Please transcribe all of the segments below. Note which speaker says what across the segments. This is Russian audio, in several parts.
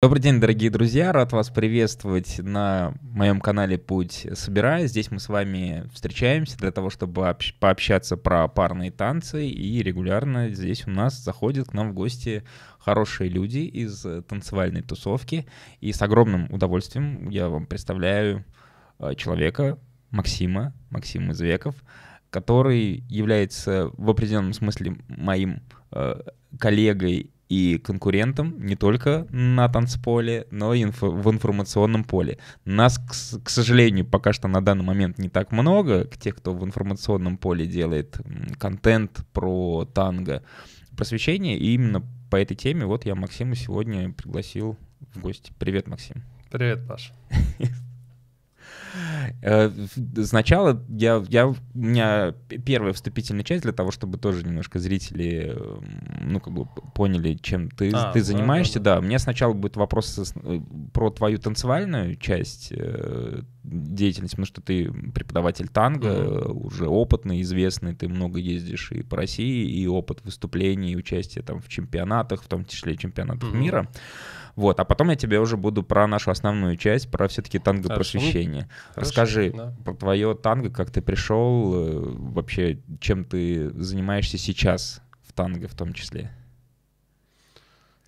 Speaker 1: Добрый день, дорогие друзья! Рад вас приветствовать на моем канале «Путь Собирая». Здесь мы с вами встречаемся для того, чтобы пообщаться про парные танцы. И регулярно здесь у нас заходят к нам в гости хорошие люди из танцевальной тусовки. И с огромным удовольствием я вам представляю э, человека, Максима, Максим Извеков, который является в определенном смысле моим э, коллегой и конкурентам не только на танцполе, но и инфо- в информационном поле. Нас, к, к сожалению, пока что на данный момент не так много, К тех, кто в информационном поле делает контент про танго, просвещение, и именно по этой теме вот я Максима сегодня пригласил в гости. Привет, Максим.
Speaker 2: Привет, Паш.
Speaker 1: Э, сначала я, я, у меня первая вступительная часть для того, чтобы тоже немножко зрители, эм, ну, как бы поняли, чем ты, а, ты занимаешься. Да, да, да. да, сначала будет вопрос э, про твою танцевальную часть э, деятельность, потому что ты преподаватель танго, mm-hmm. уже опытный, известный, ты много ездишь и по России, и опыт выступлений, и участие там в чемпионатах, в том числе чемпионатах mm-hmm. мира. Вот, а потом я тебе уже буду про нашу основную часть, про все-таки танго а, просвещение. Расскажи да. про твое танго, как ты пришел, э, вообще чем ты занимаешься сейчас в танго в том числе.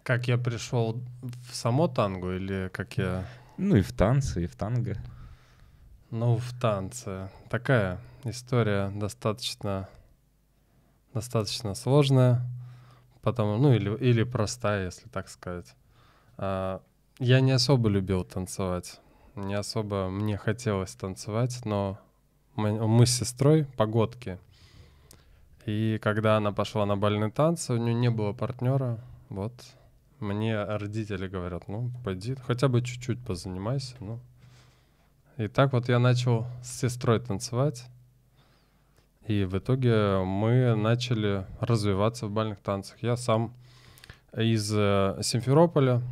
Speaker 3: Как я пришел в само танго или как я...
Speaker 1: Ну и в танцы, и в танго.
Speaker 3: Ну, в танце. Такая история достаточно, достаточно сложная, потому, ну или, или простая, если так сказать. А, я не особо любил танцевать. Не особо мне хотелось танцевать, но мы, с сестрой погодки. И когда она пошла на бальные танцы, у нее не было партнера. Вот мне родители говорят, ну, пойди, хотя бы чуть-чуть позанимайся. Ну. И так вот я начал с сестрой танцевать. И в итоге мы начали развиваться в бальных танцах. Я сам из э, Симферополя,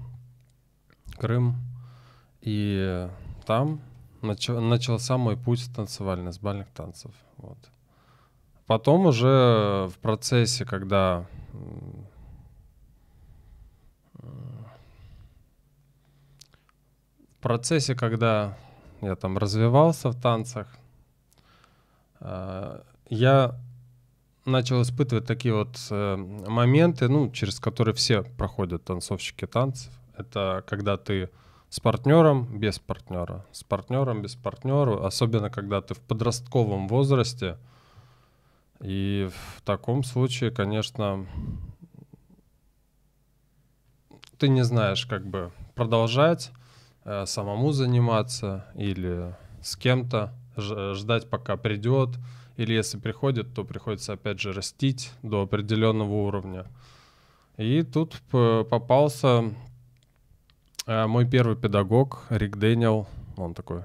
Speaker 3: Крым. И там начал, начался мой путь танцевальный, с бальных танцев. Вот. Потом уже в процессе, когда в процессе, когда я там развивался в танцах, э, я начал испытывать такие вот э, моменты, ну, через которые все проходят танцовщики танцев это когда ты с партнером без партнера, с партнером без партнера, особенно когда ты в подростковом возрасте. И в таком случае, конечно, ты не знаешь, как бы продолжать э, самому заниматься или с кем-то э, ждать, пока придет, или если приходит, то приходится опять же растить до определенного уровня. И тут попался Э, мой первый педагог Рик Дэниел, он такой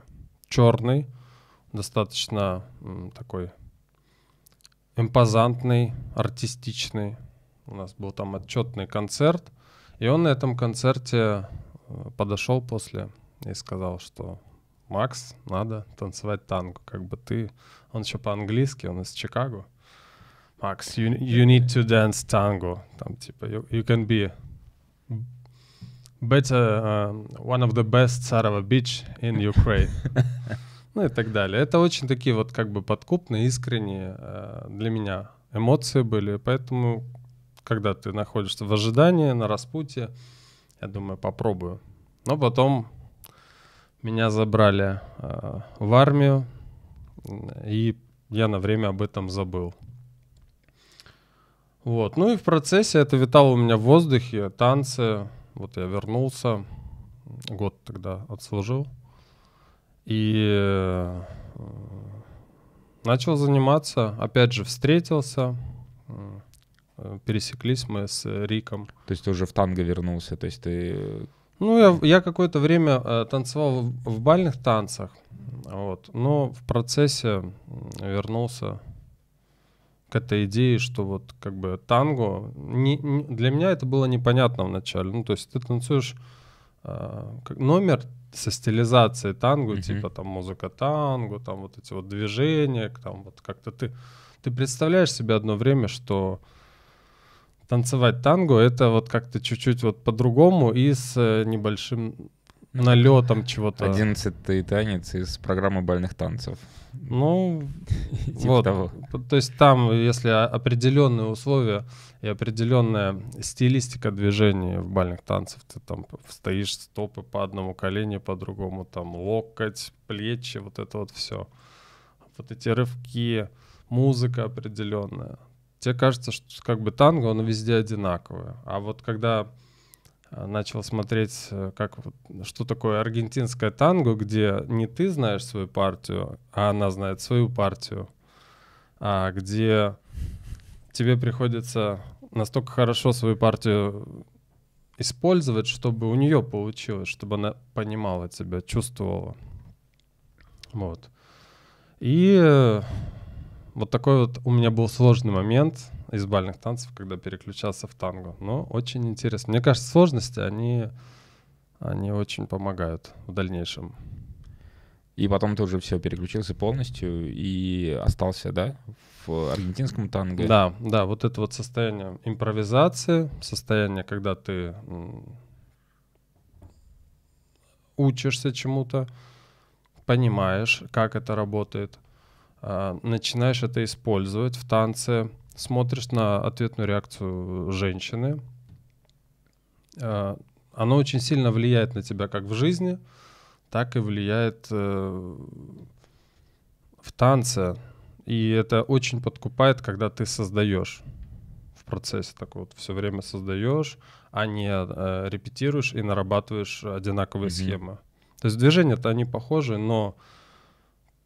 Speaker 3: черный, достаточно такой импозантный, артистичный. У нас был там отчетный концерт, и он на этом концерте э, подошел после и сказал, что Макс, надо танцевать танго, как бы ты... Он еще по-английски, он из Чикаго. Макс, you, you need to dance tango. Там типа, you, you can be better, uh, one of the best Sarova beach in Ukraine. ну и так далее. Это очень такие вот как бы подкупные, искренние э, для меня эмоции были. Поэтому, когда ты находишься в ожидании, на распутье, я думаю, попробую. Но потом меня забрали э, в армию, и я на время об этом забыл. Вот. Ну и в процессе это витало у меня в воздухе, танцы, вот я вернулся, год тогда отслужил. И э, начал заниматься, опять же встретился, э, пересеклись мы с Риком. То есть ты уже в танго вернулся, то есть ты... Ну, я, я какое-то время э, танцевал в, в бальных танцах, вот, но в процессе вернулся к этой идее, что вот как бы танго, не, не, для меня это было непонятно вначале. Ну, то есть ты танцуешь э, номер со стилизацией танго, uh-huh. типа там музыка танго, там вот эти вот движения, там вот как-то ты, ты представляешь себе одно время, что танцевать танго это вот как-то чуть-чуть вот по-другому и с э, небольшим налетом чего-то.
Speaker 1: Одиннадцатый танец из программы бальных танцев.
Speaker 3: Ну, типа вот. То есть там, если определенные условия и определенная стилистика движения в бальных танцах, ты там стоишь стопы по одному колени по другому там локоть, плечи, вот это вот все. Вот эти рывки, музыка определенная. Тебе кажется, что как бы танго, он везде одинаковый. А вот когда Э, начал смотреть, э, как, что такое аргентинское танго, где не ты знаешь свою партию, а она знает свою партию, а где тебе приходится настолько хорошо свою партию использовать, чтобы у нее получилось, чтобы она понимала тебя, чувствовала. Вот. И э, вот такой вот у меня был сложный момент — из бальных танцев, когда переключался в танго. Но очень интересно. Мне кажется, сложности, они, они очень помогают в дальнейшем. И потом ты уже все переключился
Speaker 1: полностью и остался,
Speaker 3: да, в аргентинском танго. Да, да, вот это вот состояние импровизации, состояние, когда ты учишься чему-то, понимаешь, как это работает, а, начинаешь это использовать в танце, смотришь на ответную реакцию женщины. Э, оно очень сильно влияет на тебя как в жизни, так и влияет э, в танце. И это очень подкупает, когда ты создаешь в процессе, так вот все время создаешь, а не э, репетируешь и нарабатываешь одинаковые mm-hmm. схемы. То есть движения-то они похожи, но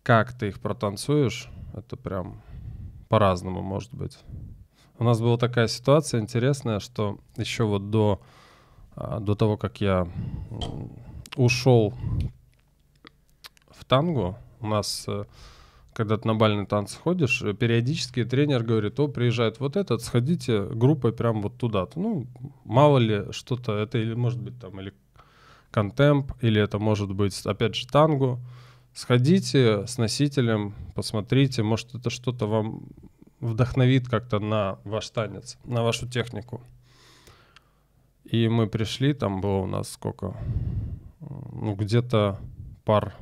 Speaker 3: как ты их протанцуешь, это прям по-разному, может быть. У нас была такая ситуация интересная, что еще вот до, а, до того, как я ушел в тангу, у нас э, когда ты на бальный танц ходишь, э, периодически тренер говорит, о, приезжает вот этот, сходите группой прямо вот туда-то. Ну, мало ли что-то, это или может быть там, или контемп, или это может быть, опять же, тангу. Сходите с носителем, посмотрите, может это что-то вам вдохновит как-то на ваш танец, на вашу технику. И мы пришли, там было у нас сколько? Ну, где-то пар,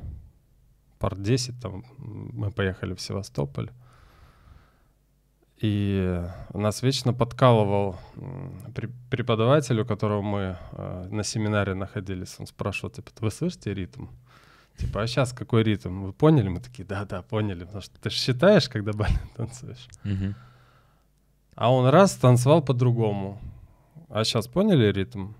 Speaker 3: пар 10, там мы поехали в Севастополь. И нас вечно подкалывал преподаватель, у которого мы э, на семинаре находились. Он спрашивал, типа, вы слышите ритм? Типа, а сейчас какой ритм? Вы поняли? Мы такие, да-да, поняли. Потому что ты же считаешь, когда балет танцуешь. А он раз танцевал по-другому. А сейчас поняли ритм?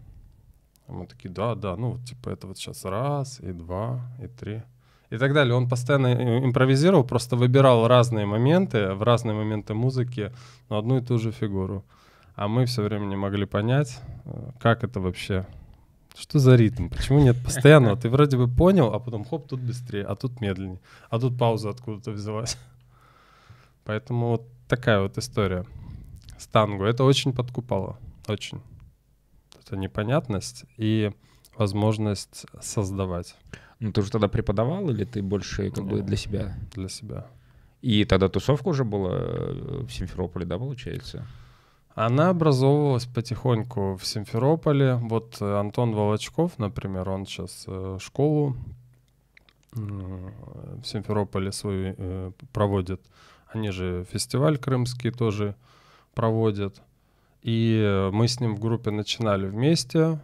Speaker 3: А мы такие, да-да, ну, типа, это вот сейчас раз, и два, и три и так далее. Он постоянно э, импровизировал, просто выбирал разные моменты, в разные моменты музыки, но одну и ту же фигуру. А мы все время не могли понять, э, как это вообще что за ритм? Почему нет постоянного? Ты вроде бы понял, а потом хоп, тут быстрее, а тут медленнее, а тут пауза откуда-то взялась. Поэтому вот такая вот история с танго. Это очень подкупало, очень. Это непонятность и возможность создавать. Ну ты же тогда преподавал или ты больше как нет, бы для себя? Для себя. И тогда тусовка уже была э, в Симферополе, да, получается? Она образовывалась потихоньку в Симферополе. Вот э, Антон Волочков, например, он сейчас э, школу в Симферополе свою э, проводит. Они же фестиваль крымский тоже проводят. И мы с ним в группе начинали вместе.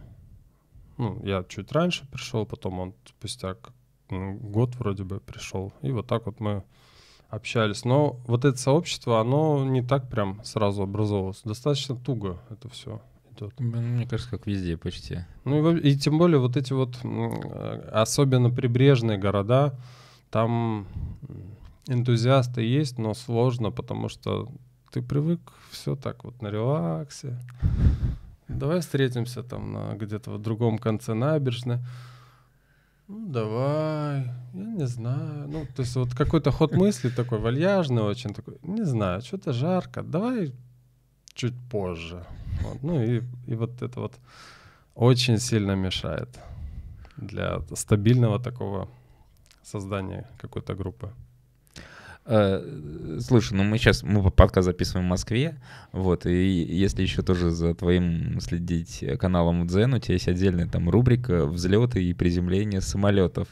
Speaker 3: Ну, я чуть раньше пришел, потом он спустя год вроде бы пришел. И вот так вот мы общались. Но вот это сообщество, оно не так прям сразу образовалось. Достаточно туго это все идет. Мне кажется, как везде почти. Ну и, и тем более вот эти вот, э, особенно прибрежные города, там энтузиасты есть, но сложно, потому что ты привык все так вот на релаксе. Давай встретимся там на где-то в другом конце набережной. Ну, давай, я не знаю. Ну, то есть вот какой-то ход мысли такой вальяжный очень, такой, не знаю, что-то жарко, давай чуть позже. Вот. Ну и, и вот это вот очень сильно мешает для стабильного такого создания какой-то группы.
Speaker 1: Э, слушай, ну мы сейчас мы подкаст записываем в Москве, вот, и если еще тоже за твоим следить э, каналом Дзен, у тебя есть отдельная там рубрика «Взлеты и приземления самолетов»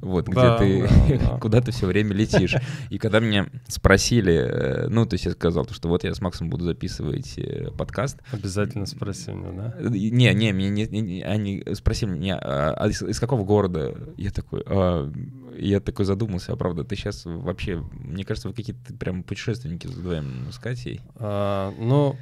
Speaker 1: вот, где да, ты да, да. куда ты все время летишь. И когда меня спросили, э, ну, то есть я сказал, что вот я с Максом буду записывать э,
Speaker 3: подкаст. Обязательно спроси меня, да? Э, не, не,
Speaker 1: меня не, не, они спросили меня, а, а из, из какого города? Я такой, а, я такой задумался, а правда, ты сейчас вообще, мне кажется, вы какие-то прям
Speaker 3: путешественники с ну, Катей. А, ну,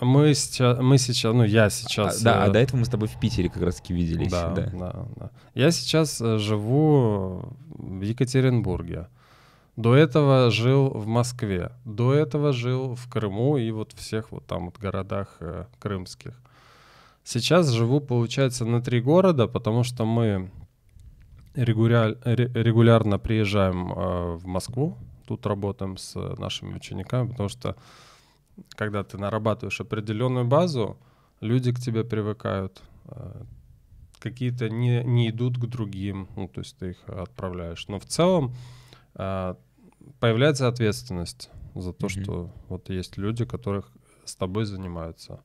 Speaker 3: мы сейчас, мы сейчас, ну я сейчас. А, да, а э, до этого мы с тобой в Питере как раз таки виделись. Да, да, да. да. Я сейчас э, живу в Екатеринбурге. До этого жил в Москве. До этого жил в Крыму и вот всех вот там вот городах э, крымских. Сейчас живу, получается, на три города, потому что мы регуляр, регулярно приезжаем э, в Москву. Тут работаем с э, нашими учениками, потому что когда ты нарабатываешь определенную базу, люди к тебе привыкают, э, какие-то не, не идут к другим, ну, то есть ты их отправляешь. Но в целом э, появляется ответственность за то, mm-hmm. что вот есть люди, которых с тобой занимаются.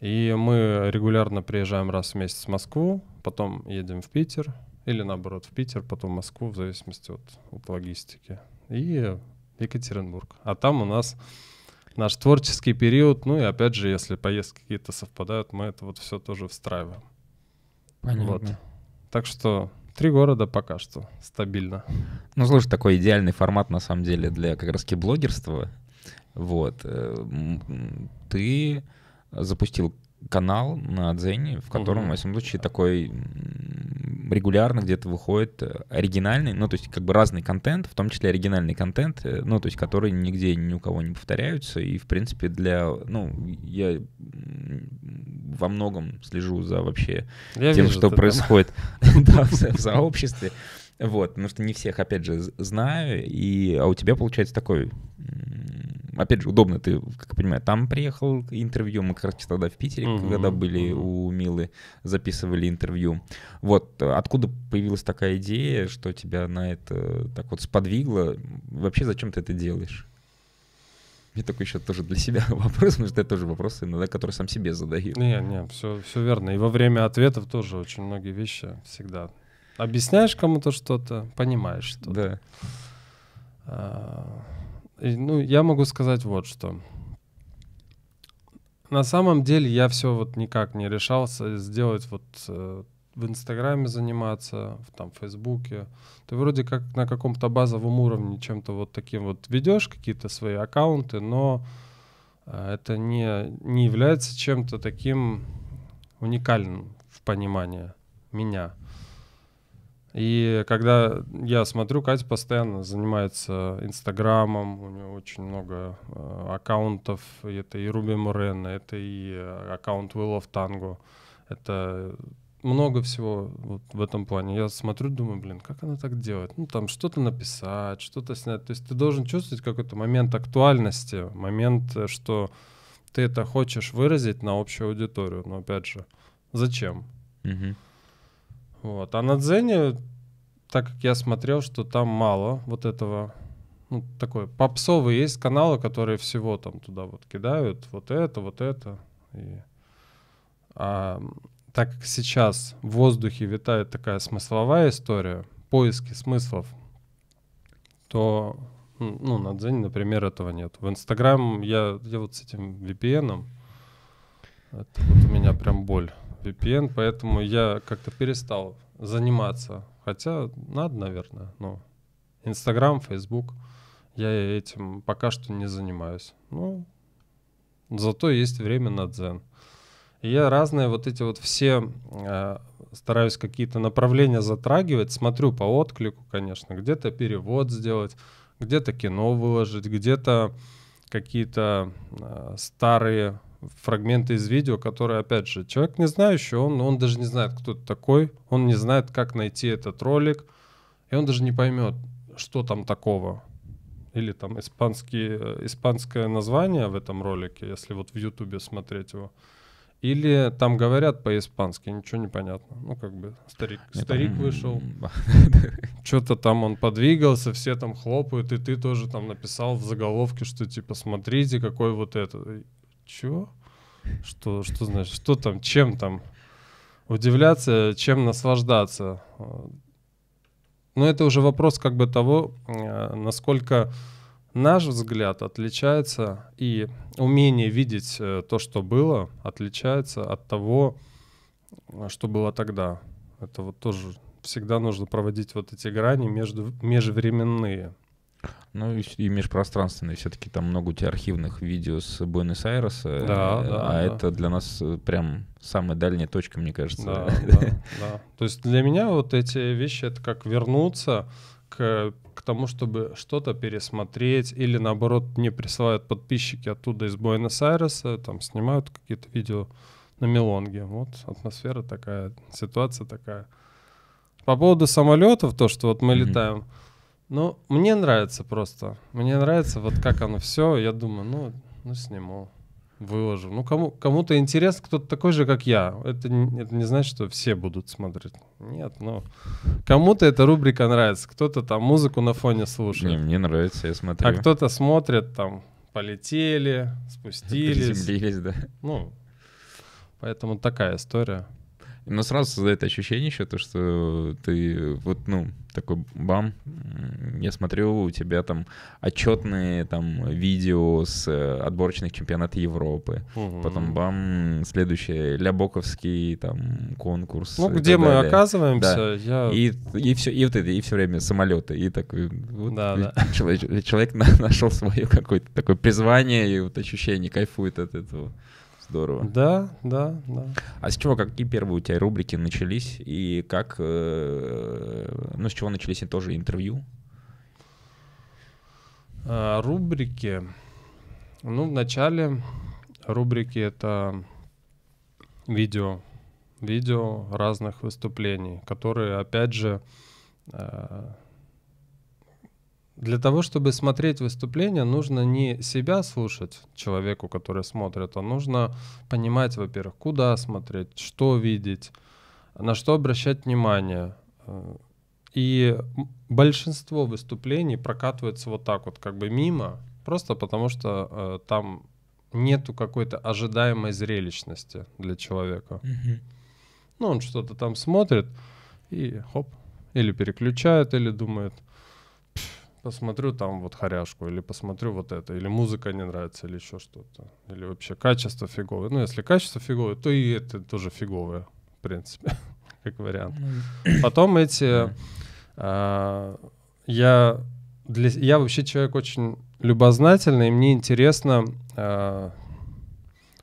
Speaker 3: И мы регулярно приезжаем раз в месяц в Москву, потом едем в Питер, или наоборот в Питер, потом в Москву, в зависимости от, от логистики. И Екатеринбург. А там у нас наш творческий период. Ну и опять же, если поездки какие-то совпадают, мы это вот все тоже встраиваем. Понятно. Вот. Так что три города пока что стабильно.
Speaker 1: Ну, слушай, такой идеальный формат на самом деле для как раз блогерства. Вот. Э, ты запустил канал на Дзене, в котором, угу. во всяком случае, такой регулярно где-то выходит э, оригинальный, ну, то есть как бы разный контент, в том числе оригинальный контент, э, ну, то есть который нигде ни у кого не повторяются, и, в принципе, для, ну, я во многом слежу за вообще я тем, вижу, что происходит в сообществе, вот, потому что не всех, опять же, знаю, и, а у тебя получается такой опять же, удобно, ты, как я понимаю, там приехал интервью, мы как раз тогда в Питере, mm-hmm. когда были у Милы, записывали интервью. Вот, откуда появилась такая идея, что тебя на это так вот сподвигло? Вообще, зачем ты это делаешь? Мне такой еще тоже для себя вопрос, потому что это тоже вопросы иногда, которые сам себе задаю. Не, не,
Speaker 3: все, все верно. И во время ответов тоже очень многие вещи всегда. Объясняешь кому-то что-то, понимаешь что-то. Да. А, Э, ну, я могу сказать вот что. На самом деле я все вот никак не решался сделать вот э, в Инстаграме заниматься, в там Фейсбуке. Ты вроде как на каком-то базовом уровне чем-то вот таким вот ведешь какие-то свои аккаунты, но э, это не, не является чем-то таким уникальным в понимании меня. И когда я смотрю, Катя постоянно занимается Инстаграмом, у нее очень много э, аккаунтов, это и Руби Морена, это и э, аккаунт Will of Tango, это много всего вот в этом плане. Я смотрю, думаю, блин, как она так делает? Ну, там что-то написать, что-то снять. То есть ты должен чувствовать какой-то момент актуальности, момент, э, что ты это хочешь выразить на общую аудиторию. Но опять же, зачем? Угу. Вот. А на Дзене, так как я смотрел, что там мало вот этого, ну, такой попсовый есть каналы, которые всего там туда вот кидают, вот это, вот это. И... А, так как сейчас в воздухе витает такая смысловая история, поиски смыслов, то ну, на Дзене, например, этого нет. В Инстаграм я, я вот с этим VPN, это вот у меня прям боль. VPN, поэтому я как-то перестал заниматься. Хотя надо, наверное, но Инстаграм, Фейсбук, я этим пока что не занимаюсь. Ну, зато есть время на дзен. И я разные вот эти вот все э, стараюсь какие-то направления затрагивать, смотрю по отклику, конечно, где-то перевод сделать, где-то кино выложить, где-то какие-то э, старые фрагменты из видео, которые, опять же, человек не знающий, он, он даже не знает, кто ты такой, он не знает, как найти этот ролик, и он даже не поймет, что там такого. Или там испанский, э, испанское название в этом ролике, если вот в Ютубе смотреть его. Или там говорят по-испански, ничего не понятно. Ну, как бы старик, старик там... вышел, что-то там он подвигался, все там хлопают, и ты тоже там написал в заголовке, что типа смотрите, какой вот это чего? Что, что значит? Что там? Чем там? Удивляться, чем наслаждаться. Но это уже вопрос как бы того, э, насколько наш взгляд отличается и умение видеть э, то, что было, отличается от того, что было тогда. Это вот тоже всегда нужно проводить вот эти грани между, межвременные.
Speaker 1: Ну и, и межпространственные, все-таки там много у тебя архивных видео с Буэнос-Айреса, да, да, а да. это для нас э, прям самая дальняя точка, мне кажется. Да, да, да.
Speaker 3: То есть для меня вот эти вещи — это как вернуться к, к тому, чтобы что-то пересмотреть, или наоборот мне присылают подписчики оттуда из Буэнос-Айреса, там снимают какие-то видео на Мелонге. Вот атмосфера такая, ситуация такая. По поводу самолетов, то, что вот мы mm-hmm. летаем — ну, мне нравится просто. Мне нравится вот как оно все. Я думаю, ну, ну сниму, выложу. Ну, кому, кому-то интересно, кто-то такой же, как я. Это, это не значит, что все будут смотреть. Нет, ну, кому-то эта рубрика нравится. Кто-то там музыку на фоне слушает. Не, мне нравится, я смотрю. А кто-то смотрит там, полетели, спустились. Приземлились, да. Ну, поэтому такая история.
Speaker 1: Но сразу создает ощущение еще то, что ты вот, ну, такой бам, я смотрю, у тебя там отчетные там видео с э, отборочных чемпионатов Европы, угу. потом бам, следующий Лябоковский там конкурс. Ну, где мы далее. оказываемся, да. я... И, и, все, и вот это, и все время самолеты, и такой... Вот, да, да. Человек, человек нашел свое какое-то такое призвание, и вот ощущение, кайфует от этого. Здорово. Да, да, да. А с чего, какие первые у тебя рубрики начались? И как, э, ну, с чего начались и тоже интервью?
Speaker 3: А, рубрики. Ну, в начале рубрики это видео. Видео разных выступлений, которые, опять же, э, для того, чтобы смотреть выступление, нужно не себя слушать человеку, который смотрит, а нужно понимать, во-первых, куда смотреть, что видеть, на что обращать внимание. И большинство выступлений прокатывается вот так вот, как бы мимо, просто потому что э, там нету какой-то ожидаемой зрелищности для человека. Угу. Ну, он что-то там смотрит и хоп, или переключает, или думает — посмотрю там вот хоряшку, или посмотрю вот это, или музыка не нравится, или еще что-то, или вообще качество фиговое. Ну, если качество фиговое, то и это тоже фиговое, в принципе, как вариант. Потом эти... А, я, для, я вообще человек очень любознательный, и мне интересно... А,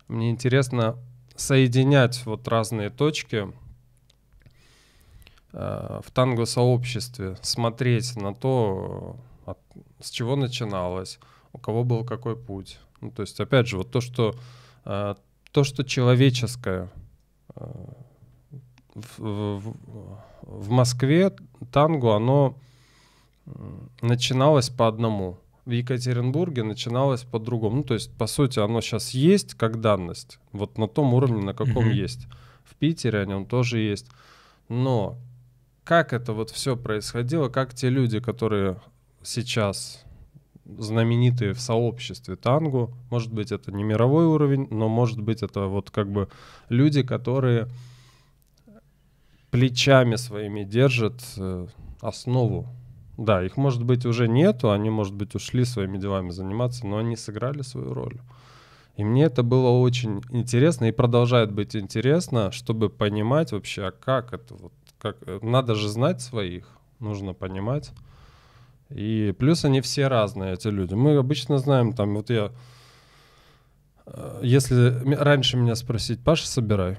Speaker 3: мне интересно соединять вот разные точки, а, в танго-сообществе, смотреть на то, а с чего начиналось, у кого был какой путь. Ну, то есть, опять же, вот то, что, э, то, что человеческое э, в, в, в Москве танго, оно начиналось по одному. В Екатеринбурге начиналось по-другому. Ну, то есть, по сути, оно сейчас есть как данность, вот на том уровне, на каком mm-hmm. есть. В Питере о нем тоже есть. Но как это вот все происходило, как те люди, которые сейчас знаменитые в сообществе тангу. Может быть, это не мировой уровень, но может быть, это вот как бы люди, которые плечами своими держат э, основу. Да, их, может быть, уже нету, они, может быть, ушли своими делами заниматься, но они сыграли свою роль. И мне это было очень интересно и продолжает быть интересно, чтобы понимать вообще, а как это вот, как э, надо же знать своих, нужно понимать, и плюс они все разные, эти люди. Мы обычно знаем, там, вот я... Э, если раньше меня спросить, Паша, собирай.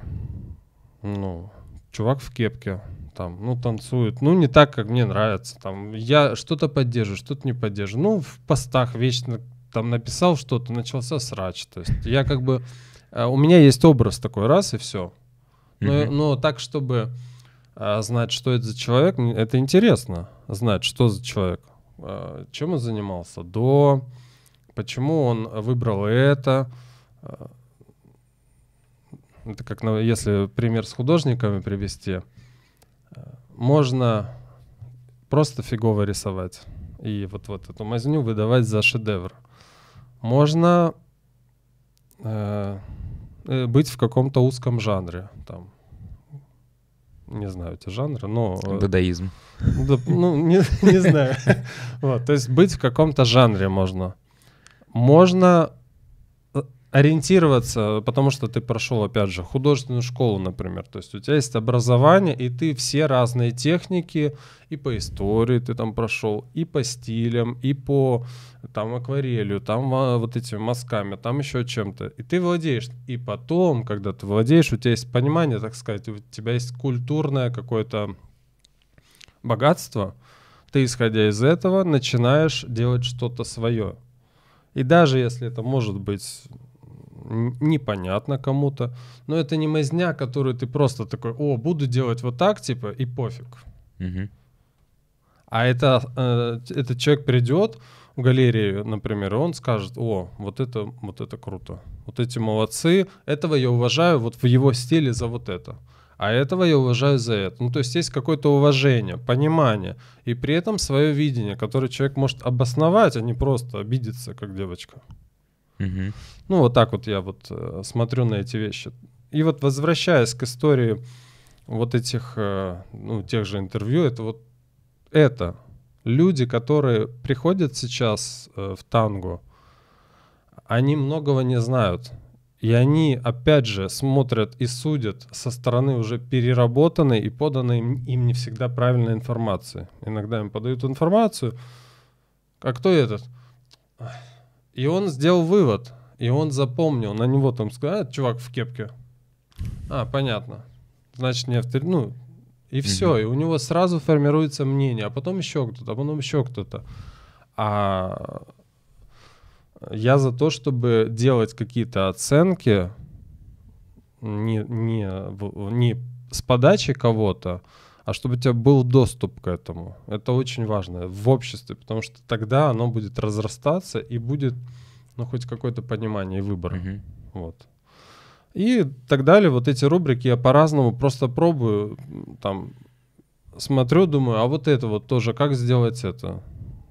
Speaker 3: Ну, чувак в кепке, там, ну, танцует, ну, не так, как мне нравится, там, я что-то поддерживаю, что-то не поддерживаю. Ну, в постах вечно там написал что-то, начался срач. То есть я как бы... Э, у меня есть образ такой, раз, и все. Но, mm-hmm. но так, чтобы э, знать, что это за человек, это интересно знать, что за человек. А, чем он занимался до, почему он выбрал это. А, это как если пример с художниками привести. А, можно просто фигово рисовать и вот, вот эту мазню выдавать за шедевр. Можно э, быть в каком-то узком жанре, там, не знаю эти жанры, но... Э, Дадаизм. Да, ну, не, не знаю. Вот, то есть быть в каком-то жанре можно. Можно ориентироваться, потому что ты прошел, опять же, художественную школу, например. То есть у тебя есть образование, и ты все разные техники, и по истории ты там прошел, и по стилям, и по там акварелью, там вот этими мазками, там еще чем-то. И ты владеешь. И потом, когда ты владеешь, у тебя есть понимание, так сказать, у тебя есть культурное какое-то богатство. Ты, исходя из этого, начинаешь делать что-то свое. И даже если это может быть непонятно кому-то, но это не мазня, которую ты просто такой, о, буду делать вот так, типа, и пофиг. Угу. А это, э, этот человек придет в галерею, например, и он скажет, о, вот это, вот это круто, вот эти молодцы, этого я уважаю вот в его стиле за вот это а этого я уважаю за это. Ну, то есть есть какое-то уважение, понимание, и при этом свое видение, которое человек может обосновать, а не просто обидеться, как девочка. Угу. Ну, вот так вот я вот э, смотрю на эти вещи. И вот возвращаясь к истории вот этих, э, ну, тех же интервью, это вот это. Люди, которые приходят сейчас э, в танго, они многого не знают. И они, опять же, смотрят и судят со стороны уже переработанной и поданной им, им не всегда правильной информации. Иногда им подают информацию, а кто этот? И он сделал вывод, и он запомнил, на него там сказали, «А, чувак в кепке. А, понятно. Значит, не Ну, и все. Угу. И у него сразу формируется мнение, а потом еще кто-то, а потом еще кто-то. А я за то, чтобы делать какие-то оценки не, не, не с подачи кого-то, а чтобы у тебя был доступ к этому. Это очень важно в обществе, потому что тогда оно будет разрастаться и будет, ну, хоть какое-то понимание и выбор. Угу. Вот. И так далее. Вот эти рубрики я по-разному просто пробую. Там смотрю, думаю, а вот это вот тоже, как сделать это?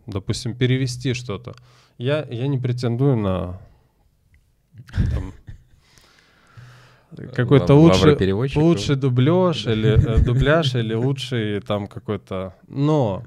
Speaker 3: Допустим, перевести что-то. Я, я не претендую на там, какой-то лучший, лучший дубляж или э, дубляж или лучший там какой-то. Но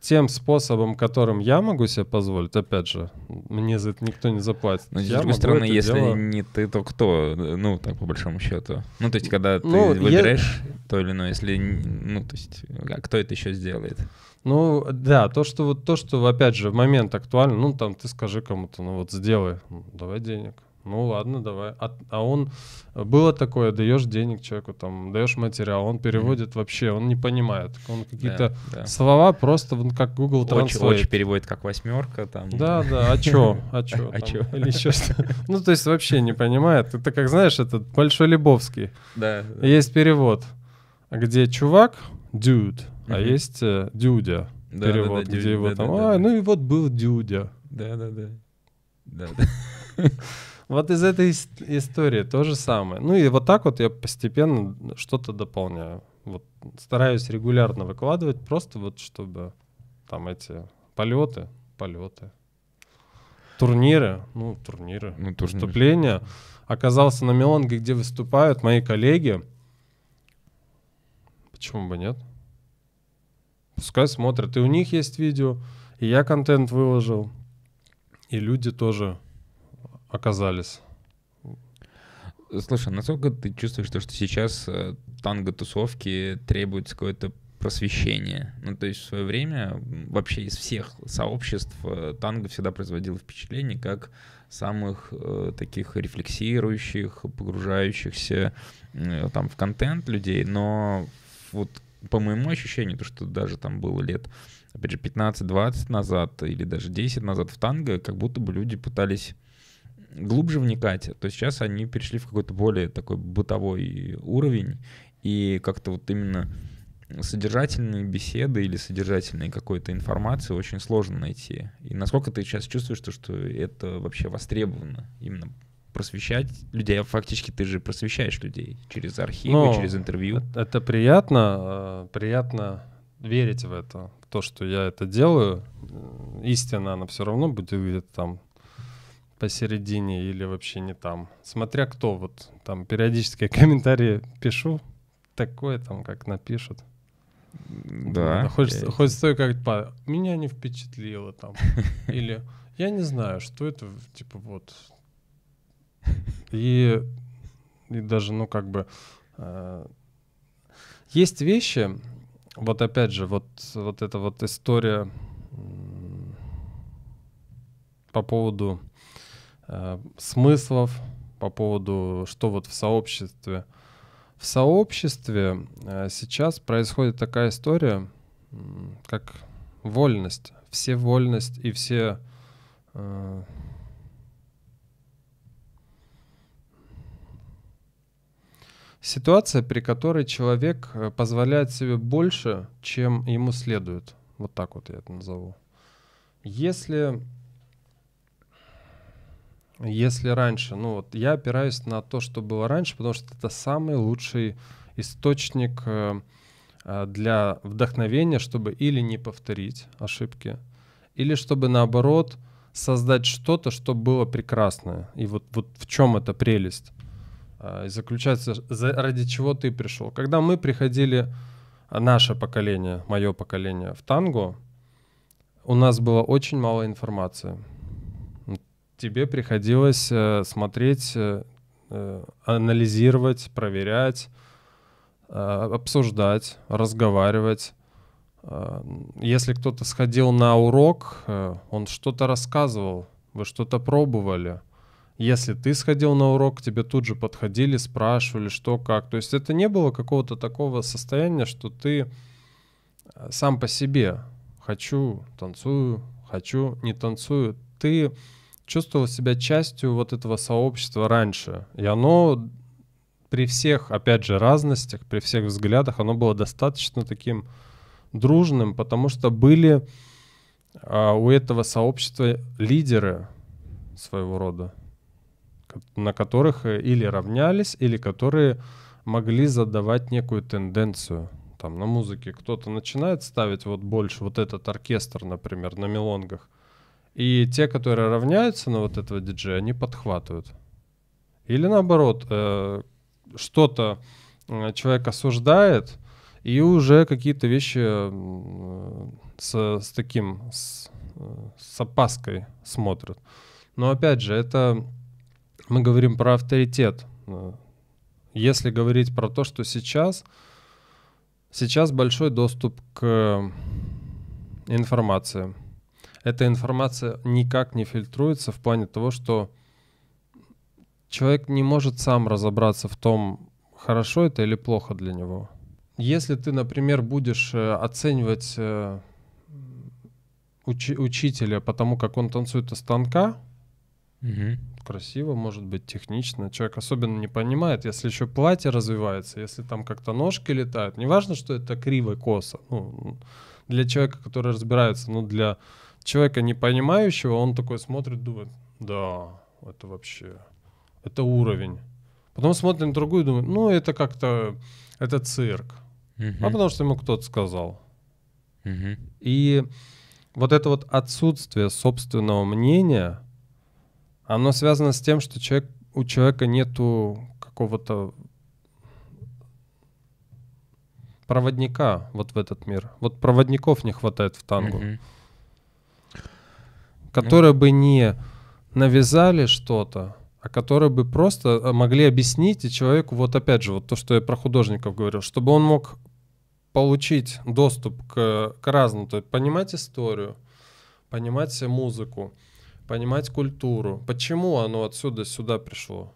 Speaker 3: тем способом, которым я могу себе позволить, опять же, мне за это никто не заплатит. Но, с другой стороны, если дело... не ты, то
Speaker 1: кто? Ну, так, по большому счету.
Speaker 3: Ну, то есть, когда ты ну, выбираешь я... то или иное, если... Ну, то есть, а кто это еще сделает? Ну, да, то, что, вот, то, что, опять же, в момент актуально, ну, там, ты скажи кому-то, ну, вот, сделай, давай денег. Ну ладно, давай. А, а он было такое, даешь денег человеку, там, даешь материал, он переводит mm-hmm. вообще, он не понимает. Он какие-то да, да. слова просто он как Google Translate. Очень, очень переводит как восьмерка
Speaker 1: там. Да, да, а чё? А чё? А чё? Или еще что
Speaker 3: Ну, то есть вообще не понимает. Это как, знаешь, этот Большой Лебовский. Да. Есть перевод, где чувак, dude, а есть э, дюдя. Перевод, где его там, а, ну и вот был дюдя. Да, да, да. Да, да. Вот из этой истории то же самое. Ну и вот так вот я постепенно что-то дополняю. Вот стараюсь регулярно выкладывать, просто вот чтобы там эти полеты, полеты, турниры, ну, турниры, ну, турниры. выступления. Оказался на мелонге, где выступают мои коллеги. Почему бы нет? Пускай смотрят. И у них есть видео, и я контент выложил, и люди тоже оказались.
Speaker 1: Слушай, насколько ты чувствуешь то, что сейчас э, танго-тусовки требуется какое-то просвещение? Ну, то есть в свое время вообще из всех сообществ э, танго всегда производило впечатление как самых э, таких рефлексирующих, погружающихся э, там в контент людей, но вот по моему ощущению, то, что даже там было лет опять же, 15-20 назад или даже 10 назад в танго, как будто бы люди пытались глубже вникать, то сейчас они перешли в какой-то более такой бытовой уровень, и как-то вот именно содержательные беседы или содержательной какой-то информации очень сложно найти. И насколько ты сейчас чувствуешь, то, что это вообще востребовано именно просвещать людей, а фактически ты же просвещаешь людей через архивы, ну, через интервью.
Speaker 3: Это приятно, э, приятно верить в это, то, что я это делаю. Истина, она все равно будет где-то там посередине или вообще не там. Смотря кто, вот там периодически комментарии пишу, такое там, как напишут. Да. Хочется, я... хочется как по меня не впечатлило там. Или я не знаю, что это, типа вот. И, и даже, ну, как бы... Э, есть вещи, вот опять же, вот, вот эта вот история по поводу Э, смыслов по поводу, что вот в сообществе. В сообществе э, сейчас происходит такая история, как вольность. Все вольность и все... Э, ситуация, при которой человек позволяет себе больше, чем ему следует. Вот так вот я это назову. Если если раньше, ну вот я опираюсь на то, что было раньше, потому что это самый лучший источник э, э, для вдохновения, чтобы или не повторить ошибки, или чтобы наоборот создать что-то, что было прекрасное. И вот, вот в чем эта прелесть? Э, и заключается, ради чего ты пришел. Когда мы приходили, а, наше поколение, мое поколение в танго, у нас было очень мало информации тебе приходилось э, смотреть, э, э, анализировать, проверять, э, обсуждать, разговаривать. Э, если кто-то сходил на урок, э, он что-то рассказывал, вы что-то пробовали. Если ты сходил на урок, тебе тут же подходили, спрашивали, что как. То есть это не было какого-то такого состояния, что ты э, сам по себе хочу, танцую, хочу, не танцую. Ты чувствовал себя частью вот этого сообщества раньше. И оно при всех, опять же, разностях, при всех взглядах, оно было достаточно таким дружным, потому что были а, у этого сообщества лидеры своего рода, на которых э, или равнялись, или которые могли задавать некую тенденцию. Там на музыке кто-то начинает ставить вот больше вот этот оркестр, например, на мелонгах – и те, которые равняются на вот этого диджея, они подхватывают. Или наоборот, э, что-то э, человек осуждает, и уже какие-то вещи э, с, с таким, с, с опаской смотрят. Но опять же, это мы говорим про авторитет. Если говорить про то, что сейчас, сейчас большой доступ к информации эта информация никак не фильтруется в плане того, что человек не может сам разобраться в том, хорошо это или плохо для него. Если ты, например, будешь э, оценивать э, уч- учителя по тому, как он танцует из станка, угу. красиво, может быть, технично, человек особенно не понимает, если еще платье развивается, если там как-то ножки летают, неважно, что это криво, косо, ну, для человека, который разбирается, но ну, для человека не понимающего, он такой смотрит, думает, да, это вообще, это уровень. Потом смотрит на другую, думает, ну это как-то, это цирк. Угу. А потому что ему кто-то сказал. Угу. И вот это вот отсутствие собственного мнения, оно связано с тем, что человек, у человека нету какого-то проводника вот в этот мир. Вот проводников не хватает в тангу. Угу которые бы не навязали что-то, а которые бы просто э, могли объяснить и человеку, вот опять же, вот то, что я про художников говорил, чтобы он мог получить доступ к, к разному, то есть понимать историю, понимать музыку, понимать культуру, почему оно отсюда сюда пришло,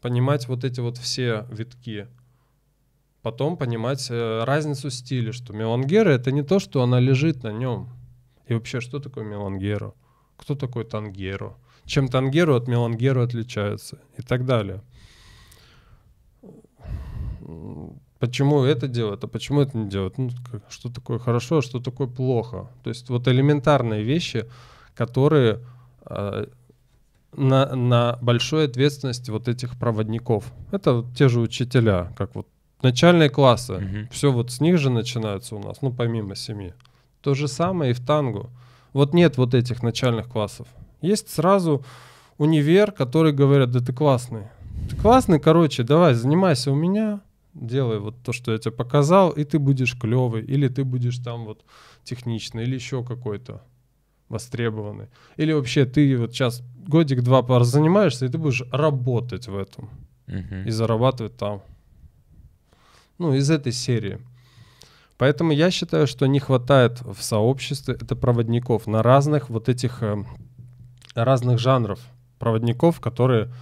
Speaker 3: понимать вот эти вот все витки, потом понимать э, разницу стиля, что мелангера — это не то, что она лежит на нем, и вообще, что такое мелангера — кто такой Тангеро? чем Тангеро от Мелангеро отличается и так далее. Почему это делают, а почему это не делают? Ну, что такое хорошо, а что такое плохо? То есть вот элементарные вещи, которые э, на, на большой ответственности вот этих проводников. Это вот те же учителя, как вот начальные классы. Угу. Все вот с них же начинается у нас, ну помимо семьи. То же самое и в тангу. Вот нет вот этих начальных классов. Есть сразу универ, который говорят, да ты классный. Ты классный, короче, давай, занимайся у меня, делай вот то, что я тебе показал, и ты будешь клевый, или ты будешь там вот техничный, или еще какой-то востребованный. Или вообще ты вот сейчас годик-два пар занимаешься, и ты будешь работать в этом угу. и зарабатывать там. Ну, из этой серии. Поэтому я считаю, что не хватает в сообществе это проводников на разных вот этих э, разных жанров проводников, которые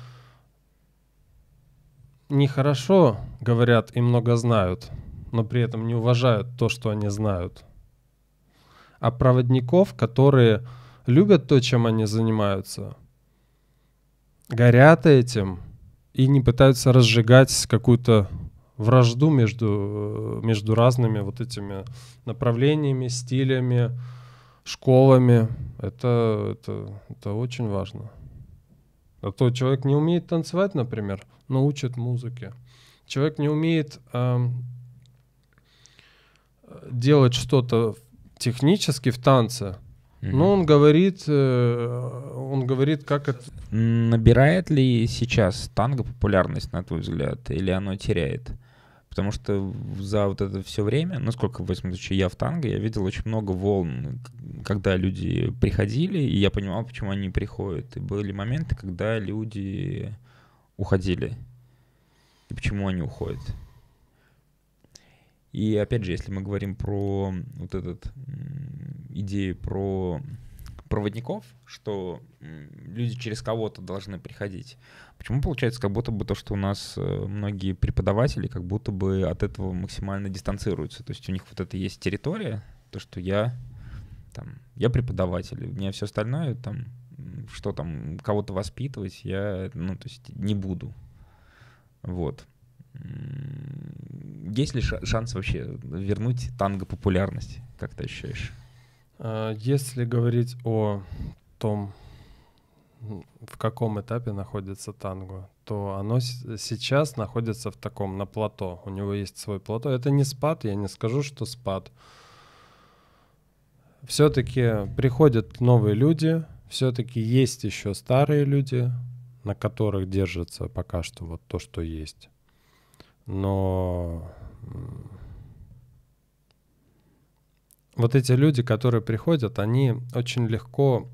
Speaker 3: нехорошо говорят и много знают, но при этом не уважают то, что они знают. А проводников, которые любят то, чем они занимаются, горят этим и не пытаются разжигать какую-то вражду между, между разными вот этими направлениями, стилями, школами. Это, это, это очень важно. А то человек не умеет танцевать, например, но учит музыке. Человек не умеет э, делать что-то технически в танце, ну он говорит, э, он говорит, как это...
Speaker 1: Набирает ли сейчас танго популярность, на твой взгляд, или оно теряет? Потому что за вот это все время, ну сколько, в этом случае, я в танго, я видел очень много волн, когда люди приходили, и я понимал, почему они приходят. И были моменты, когда люди уходили. И почему они уходят. И опять же, если мы говорим про вот этот идеи про проводников, что люди через кого-то должны приходить. Почему получается, как будто бы то, что у нас э, многие преподаватели как будто бы от этого максимально дистанцируются? То есть у них вот это есть территория, то, что я там, я преподаватель, у меня все остальное там, что там, кого-то воспитывать, я, ну, то есть не буду. Вот. Есть ли шанс вообще вернуть танго популярность, как ты ощущаешь?
Speaker 3: Э, если говорить о том, в каком этапе находится танго, то оно сейчас находится в таком, на плато. У него есть свой плато. Это не спад, я не скажу, что спад. Все-таки приходят новые люди, все-таки есть еще старые люди, на которых держится пока что вот то, что есть. Но вот эти люди, которые приходят, они очень легко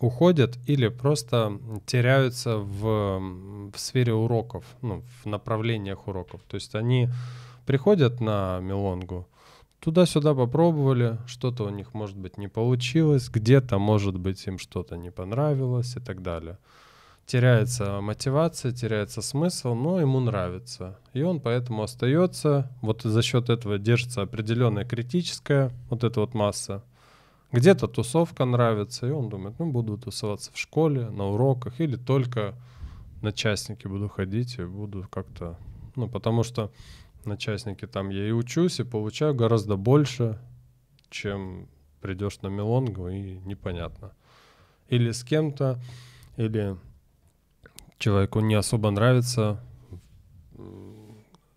Speaker 3: уходят или просто теряются в, в сфере уроков, ну, в направлениях уроков. То есть они приходят на Мелонгу, туда-сюда попробовали, что-то у них, может быть, не получилось, где-то, может быть, им что-то не понравилось и так далее теряется мотивация, теряется смысл, но ему нравится. И он поэтому остается, вот за счет этого держится определенная критическая вот эта вот масса. Где-то тусовка нравится, и он думает, ну, буду тусоваться в школе, на уроках, или только на частники буду ходить и буду как-то... Ну, потому что на частники там я и учусь, и получаю гораздо больше, чем придешь на Мелонгу, и непонятно. Или с кем-то, или человеку не особо нравится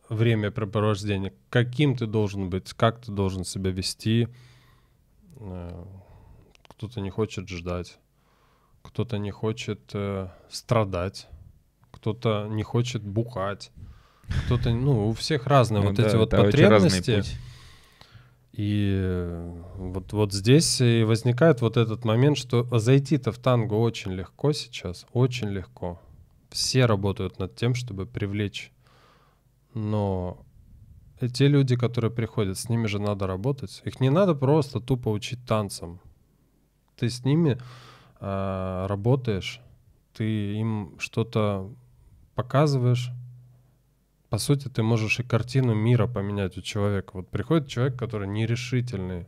Speaker 3: время препровождения, каким ты должен быть, как ты должен себя вести. Э, кто-то не хочет ждать, кто-то не хочет э, страдать, кто-то не хочет бухать, кто-то, ну, у всех разные ну, вот да, эти вот потребности. И э, вот, вот здесь и возникает вот этот момент, что зайти-то в танго очень легко сейчас, очень легко все работают над тем, чтобы привлечь. Но те люди, которые приходят, с ними же надо работать. Их не надо просто тупо учить танцам. Ты с ними э, работаешь, ты им что-то показываешь. По сути, ты можешь и картину мира поменять у человека. Вот приходит человек, который нерешительный.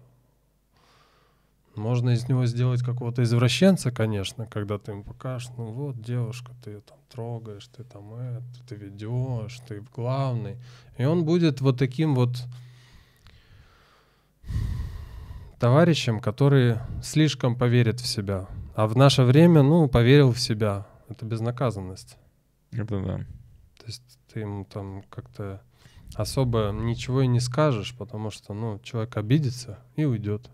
Speaker 3: Можно из него сделать какого-то извращенца, конечно, когда ты ему покажешь, ну вот, девушка, ты ее там трогаешь, ты там это, ты ведешь, ты главный. И он будет вот таким вот товарищем, который слишком поверит в себя. А в наше время, ну, поверил в себя. Это безнаказанность. Это да. То есть ты ему там как-то особо ничего и не скажешь, потому что, ну, человек обидится и уйдет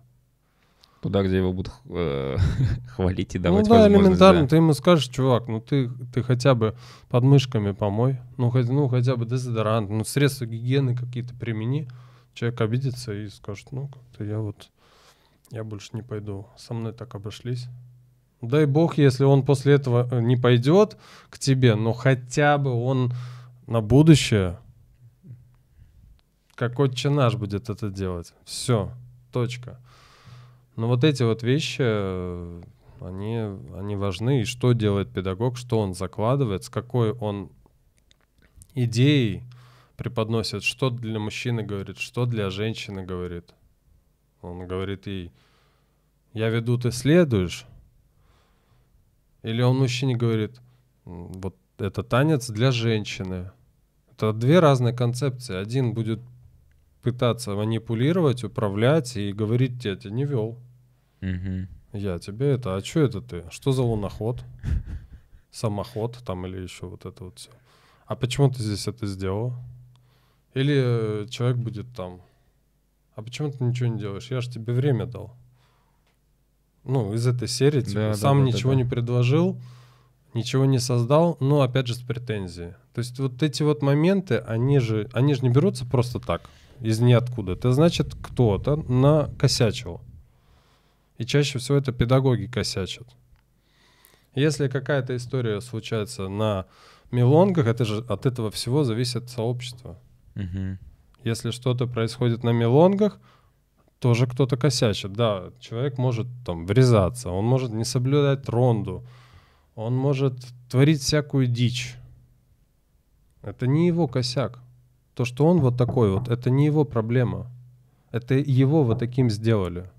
Speaker 3: туда, где его будут э, хвалить и давать Ну да, элементарно, для... ты ему скажешь, чувак, ну ты, ты хотя бы подмышками помой, ну, хоть, ну хотя бы дезодорант, ну средства гигиены какие-то примени. Человек обидится и скажет, ну как-то я вот, я больше не пойду, со мной так обошлись. Дай бог, если он после этого э, не пойдет к тебе, но хотя бы он на будущее, какой чинаж будет это делать. Все, точка. Но ну, вот эти вот вещи, э, они, они важны. И что делает педагог, что он закладывает, с какой он идеей преподносит, что для мужчины говорит, что для женщины говорит. Он говорит ей, я веду, ты следуешь. Или он мужчине говорит, вот это танец для женщины. Это две разные концепции. Один будет пытаться манипулировать, управлять и говорить тебе, не вел. Я тебе это, а что это ты? Что за луноход? Самоход там или еще вот это вот все. А почему ты здесь это сделал? Или э, человек будет там. А почему ты ничего не делаешь? Я же тебе время дал. Ну, из этой серии, типа, да, сам да, да, ничего да, да. не предложил, ничего не создал, но опять же с претензией. То есть вот эти вот моменты, они же, они же не берутся просто так, из ниоткуда. Это значит, кто-то накосячил. И чаще всего это педагоги косячат. Если какая-то история случается на мелонгах, это же от этого всего зависит сообщество. Угу. Если что-то происходит на мелонгах, тоже кто-то косячит. Да, человек может там врезаться, он может не соблюдать ронду, он может творить всякую дичь. Это не его косяк. То, что он вот такой вот, это не его проблема. Это его вот таким сделали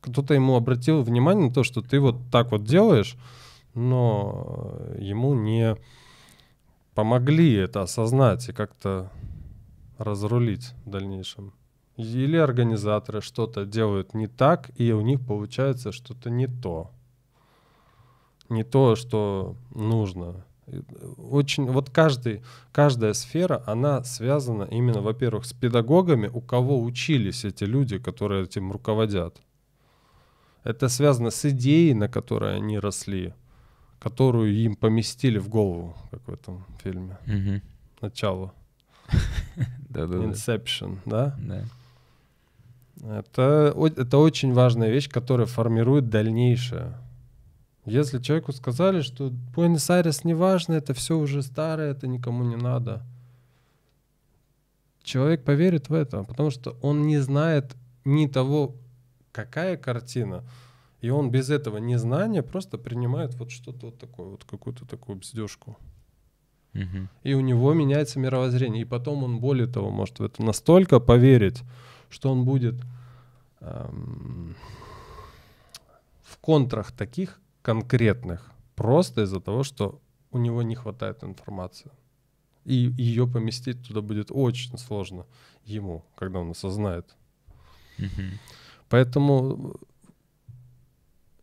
Speaker 3: кто-то ему обратил внимание на то, что ты вот так вот делаешь, но ему не помогли это осознать и как-то разрулить в дальнейшем. Или организаторы что-то делают не так, и у них получается что-то не то. Не то, что нужно. Э, очень, вот каждый, каждая сфера, она связана именно, во-первых, с педагогами, у кого учились эти люди, которые этим руководят. Это связано с идеей, на которой они росли, которую им поместили в голову, как в этом фильме. Угу. Начало. Инсепшн, да? Да. Это, это очень важная вещь, которая формирует дальнейшее. Если человеку сказали, что Буэнос-Айрес не важно, это все уже старое, это никому не надо, человек поверит в это, потому что он не знает ни того, какая картина. И он без этого незнания просто принимает вот что-то вот такое, вот какую-то такую бздюшку. Угу. И у него меняется мировоззрение. И потом он, более того, может в это настолько поверить, что он будет эм, в контрах таких конкретных, просто из-за того, что у него не хватает информации. И ее поместить туда будет очень сложно ему, когда он осознает. Угу. Поэтому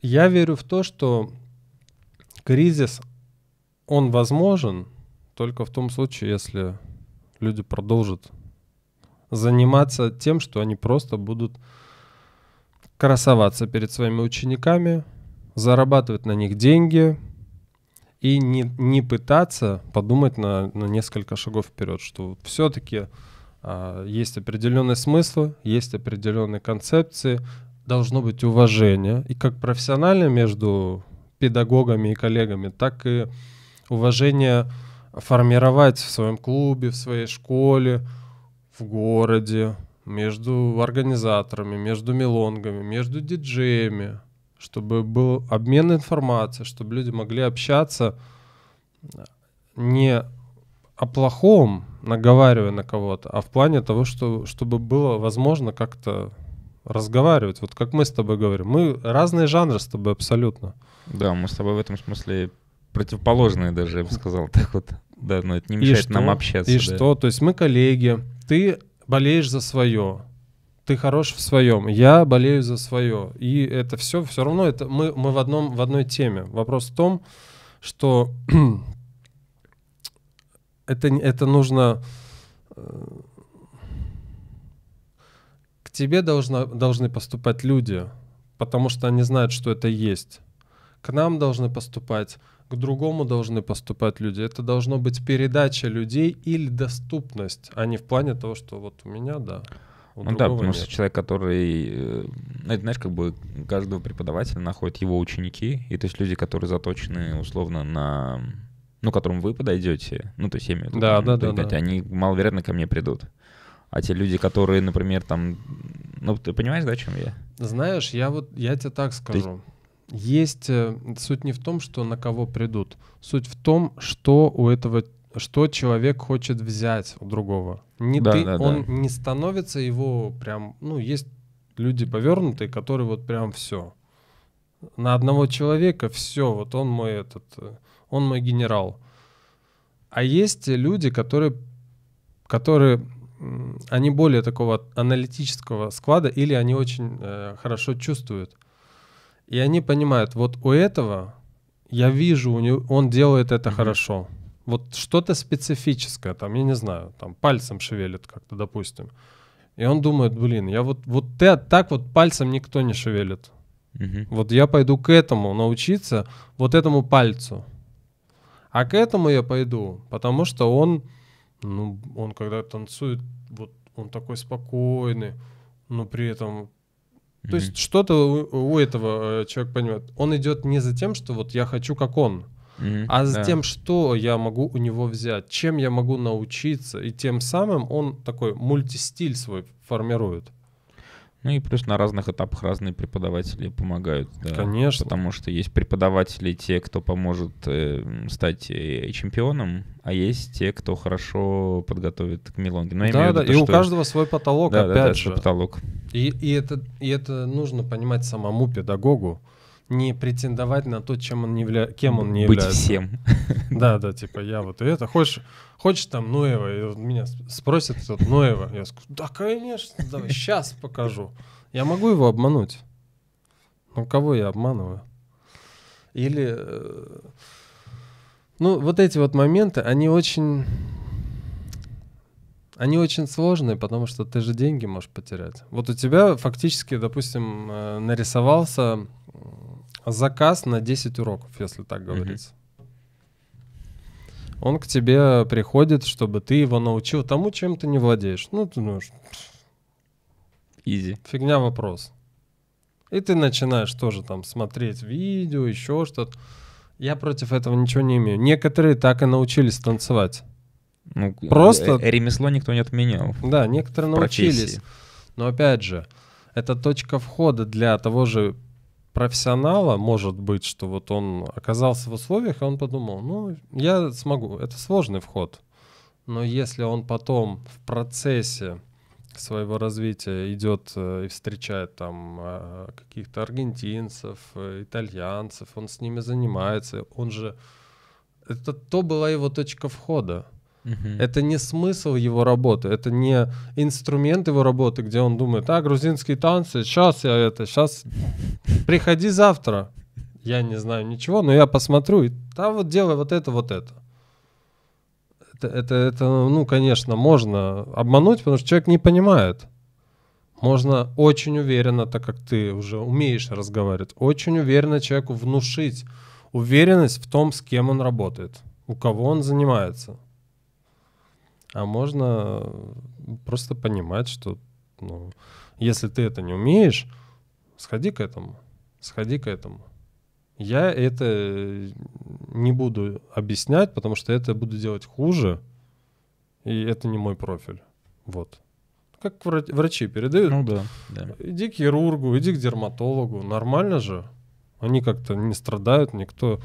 Speaker 3: я верю в то, что кризис, он возможен только в том случае, если люди продолжат заниматься тем, что они просто будут красоваться перед своими учениками, зарабатывать на них деньги и не, не пытаться подумать на, на несколько шагов вперед, что все-таки а, есть определенный смысл, есть определенные концепции, должно быть уважение. И как профессионально между педагогами и коллегами, так и уважение формировать в своем клубе, в своей школе, в городе, между организаторами, между мелонгами, между диджеями, чтобы был обмен информацией, чтобы люди могли общаться не о плохом, наговаривая на кого-то, а в плане того, что, чтобы было возможно как-то разговаривать. Вот как мы с тобой говорим. Мы разные жанры с тобой абсолютно. Да, мы с тобой в этом смысле противоположные даже, я бы сказал так вот. Да, но это не мешает что? нам общаться. И да. что? То есть мы коллеги, ты болеешь за свое, ты хорош в своем, я болею за свое. И это все, все равно это мы, мы в, одном, в одной теме. Вопрос в том, что это, это нужно... Э, к тебе должна, должны поступать люди, потому что они знают, что это есть. К нам должны поступать, к другому должны поступать люди. Это должно быть передача людей или доступность, а не в плане того, что вот у меня, да. У ну да, потому нет. что человек,
Speaker 1: который, э, это знаешь, как бы каждого преподавателя находят его ученики, и то есть люди, которые заточены условно на ну, которым вы подойдете, ну, то есть я имею в виду, да, да, да, да. они маловероятно ко мне придут. А те люди, которые, например, там, ну, ты понимаешь, да, о чем я?
Speaker 3: Знаешь, я вот, я тебе так скажу. Ты... Есть, э, суть не в том, что на кого придут, суть в том, что у этого что человек хочет взять у другого. Не да, ты, да, он да. не становится его прям, ну, есть люди повернутые, которые вот прям все. На одного человека все, вот он мой этот э, он мой генерал. А есть люди, которые, которые они более такого аналитического склада или они очень э, хорошо чувствуют. И они понимают, вот у этого я вижу, у него, он делает это mm-hmm. хорошо. Вот что-то специфическое, там, я не знаю, там пальцем шевелит как-то, допустим. И он думает, блин, я вот, вот ты, так вот пальцем никто не шевелит. Угу. Вот я пойду к этому научиться, вот этому пальцу. А к этому я пойду, потому что он, ну, он когда танцует, вот он такой спокойный, но при этом то mm-hmm. есть что-то у, у этого человека э, человек понимает. Он идет не за тем, что вот я хочу как он, mm-hmm. а за да. тем, что я могу у него взять, чем я могу научиться, и тем самым он такой мультистиль свой формирует.
Speaker 1: Ну и плюс на разных этапах разные преподаватели помогают. Да, Конечно. Потому что есть преподаватели, те, кто поможет эм, э, стать чемпионом, а есть те, кто хорошо подготовит к мелонге. Но да, да, виду, и что... у каждого свой потолок, да, опять да, да, же. Потолок.
Speaker 3: И, и, это, и это нужно понимать самому педагогу не претендовать на то, чем он не вля, кем он не Быть является. Быть всем. Да, да, типа я вот это. Хочешь, хочешь там Ноева? И вот меня спросят вот, Ноева. Я скажу, да, конечно, давай, сейчас покажу. Я могу его обмануть. Ну, кого я обманываю? Или... Э, ну, вот эти вот моменты, они очень... Они очень сложные, потому что ты же деньги можешь потерять. Вот у тебя фактически, допустим, э, нарисовался заказ на 10 уроков, если так говорится. Он к тебе приходит, чтобы ты его научил тому, чем ты не владеешь. Ну, ты думаешь... Изи. Фигня вопрос. И ты начинаешь тоже там смотреть видео, еще что-то. Я против этого ничего не имею. Некоторые так и научились танцевать. Ну, Просто... Э, ремесло никто не отменял. Да, некоторые научились. Профессии. Но опять же, это точка входа для того же профессионала может быть, что вот он оказался в условиях, и он подумал, ну, я смогу. Это сложный вход. Но если он потом в процессе своего развития идет э, и встречает там э, каких-то аргентинцев, э, итальянцев, он с ними занимается, он же... Это то была его точка входа. Uh-huh. Это не смысл его работы, это не инструмент его работы, где он думает, а, грузинские танцы, сейчас я это, сейчас, приходи завтра. Я не знаю ничего, но я посмотрю, и там вот делай вот это, вот это. Это, это, это, ну, конечно, можно обмануть, потому что человек не понимает. Можно очень уверенно, так как ты уже умеешь разговаривать, очень уверенно человеку внушить уверенность в том, с кем он работает, у кого он занимается а можно э, просто понимать, что ну, если ты это не умеешь, сходи к этому, сходи к этому. Я это э, не буду объяснять, потому что это буду делать хуже, и это не мой профиль. Вот. Как врачи передают. Ну да. да. Иди к хирургу, иди к дерматологу. Нормально же. Они как-то не страдают, никто,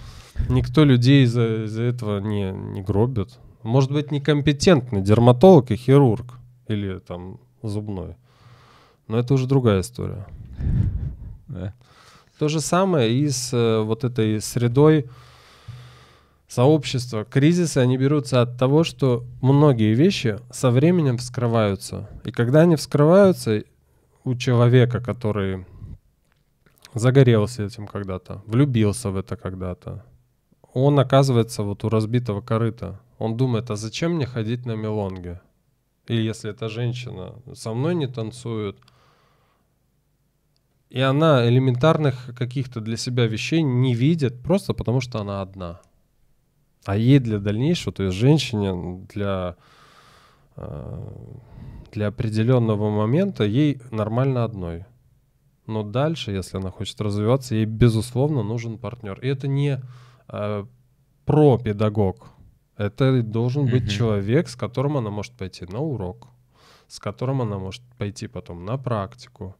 Speaker 3: никто людей из-за из этого не, не гробит. Может быть, некомпетентный дерматолог и хирург или там зубной. Но это уже другая история. То же самое и с э, вот этой средой сообщества. Кризисы, они берутся от того, что многие вещи со временем вскрываются. И когда они вскрываются у человека, который загорелся этим когда-то, влюбился в это когда-то, он оказывается вот у разбитого корыта. Он думает, а зачем мне ходить на мелонге? Или если эта женщина со мной не танцует, и она элементарных каких-то для себя вещей не видит, просто потому что она одна. А ей для дальнейшего, то есть женщине для, э, для определенного момента, ей нормально одной. Но дальше, если она хочет развиваться, ей, безусловно, нужен партнер. И это не э, про педагог. Это должен быть угу. человек, с которым она может пойти на урок, с которым она может пойти потом на практику,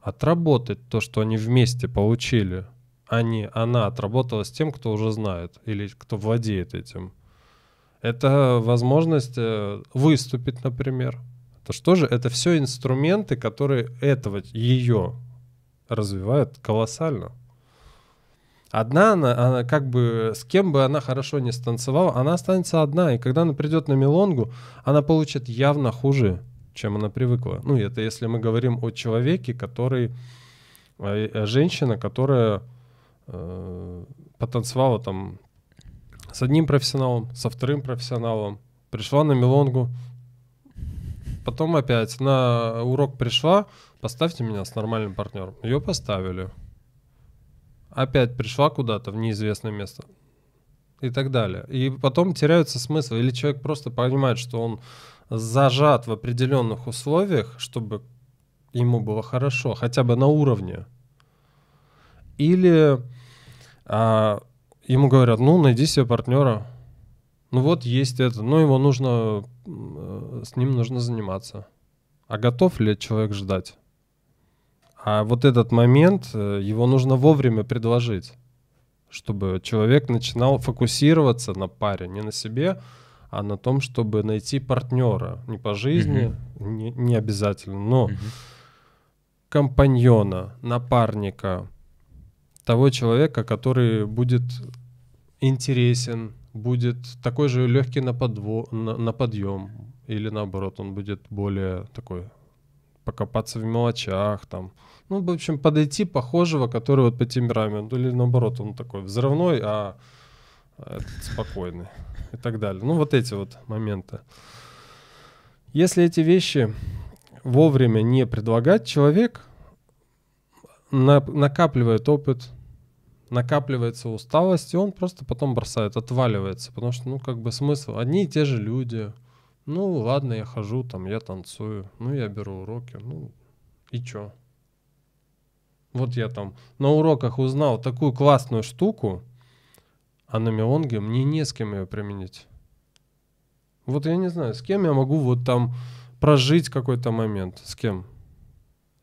Speaker 3: отработать то, что они вместе получили, а не она отработала с тем, кто уже знает или кто владеет этим. Это возможность э, выступить, например. Это что же? Это все инструменты, которые этого ее развивают колоссально. Одна она, она, как бы, с кем бы она хорошо не станцевала, она останется одна. И когда она придет на мелонгу, она получит явно хуже, чем она привыкла. Ну, это если мы говорим о человеке, который... Женщина, которая э, потанцевала там с одним профессионалом, со вторым профессионалом, пришла на мелонгу, потом опять на урок пришла, поставьте меня с нормальным партнером. Ее поставили опять пришла куда-то в неизвестное место и так далее. И потом теряются смыслы. Или человек просто понимает, что он зажат в определенных условиях, чтобы ему было хорошо, хотя бы на уровне. Или а, ему говорят, ну, найди себе партнера. Ну вот есть это, но «Ну, его нужно, э, с ним нужно заниматься. А готов ли человек ждать? А вот этот момент, э, его нужно вовремя предложить, чтобы человек начинал фокусироваться на паре, не на себе, а на том, чтобы найти партнера. Не по жизни, угу. не, не обязательно, но угу. компаньона, напарника, того человека, который будет интересен, будет такой же легкий на, подво... на, на подъем, или наоборот, он будет более такой покопаться в мелочах, там, ну, в общем, подойти похожего, который вот по темпераменту, или наоборот, он такой взрывной, а этот спокойный и так далее. Ну, вот эти вот моменты. Если эти вещи вовремя не предлагать, человек на, накапливает опыт, накапливается усталость, и он просто потом бросает, отваливается, потому что, ну, как бы смысл, одни и те же люди, ну, ладно, я хожу, там, я танцую, ну, я беру уроки, ну, и чё? Вот я там на уроках узнал такую классную штуку, а на Мелонге мне не с кем ее применить. Вот я не знаю, с кем я могу вот там прожить какой-то момент, с кем.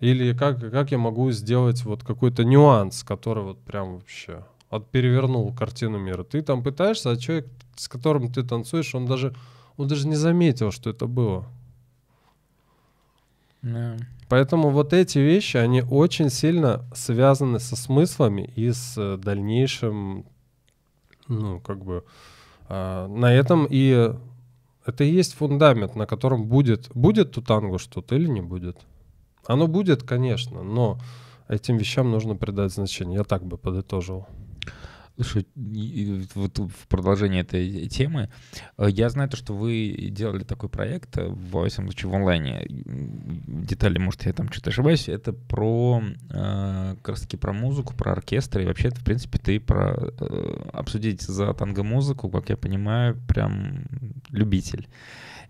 Speaker 3: Или как, как я могу сделать вот какой-то нюанс, который вот прям вообще от перевернул картину мира. Ты там пытаешься, а человек, с которым ты танцуешь, он даже, он даже не заметил, что это было. Поэтому вот эти вещи, они очень сильно связаны со смыслами и с э, дальнейшим, ну, как бы, э, на этом и это и есть фундамент, на котором будет, будет тутангу что-то или не будет. Оно будет, конечно, но этим вещам нужно придать значение. Я так бы подытожил.
Speaker 1: Слушай, вот в продолжение этой темы, э, я знаю то, что вы делали такой проект, э, в всяком случае, в онлайне. Детали, может, я там что-то ошибаюсь. Это про, э, как раз таки, про музыку, про оркестр. И вообще, в принципе, ты про обсудить за танго-музыку, как я понимаю, прям любитель.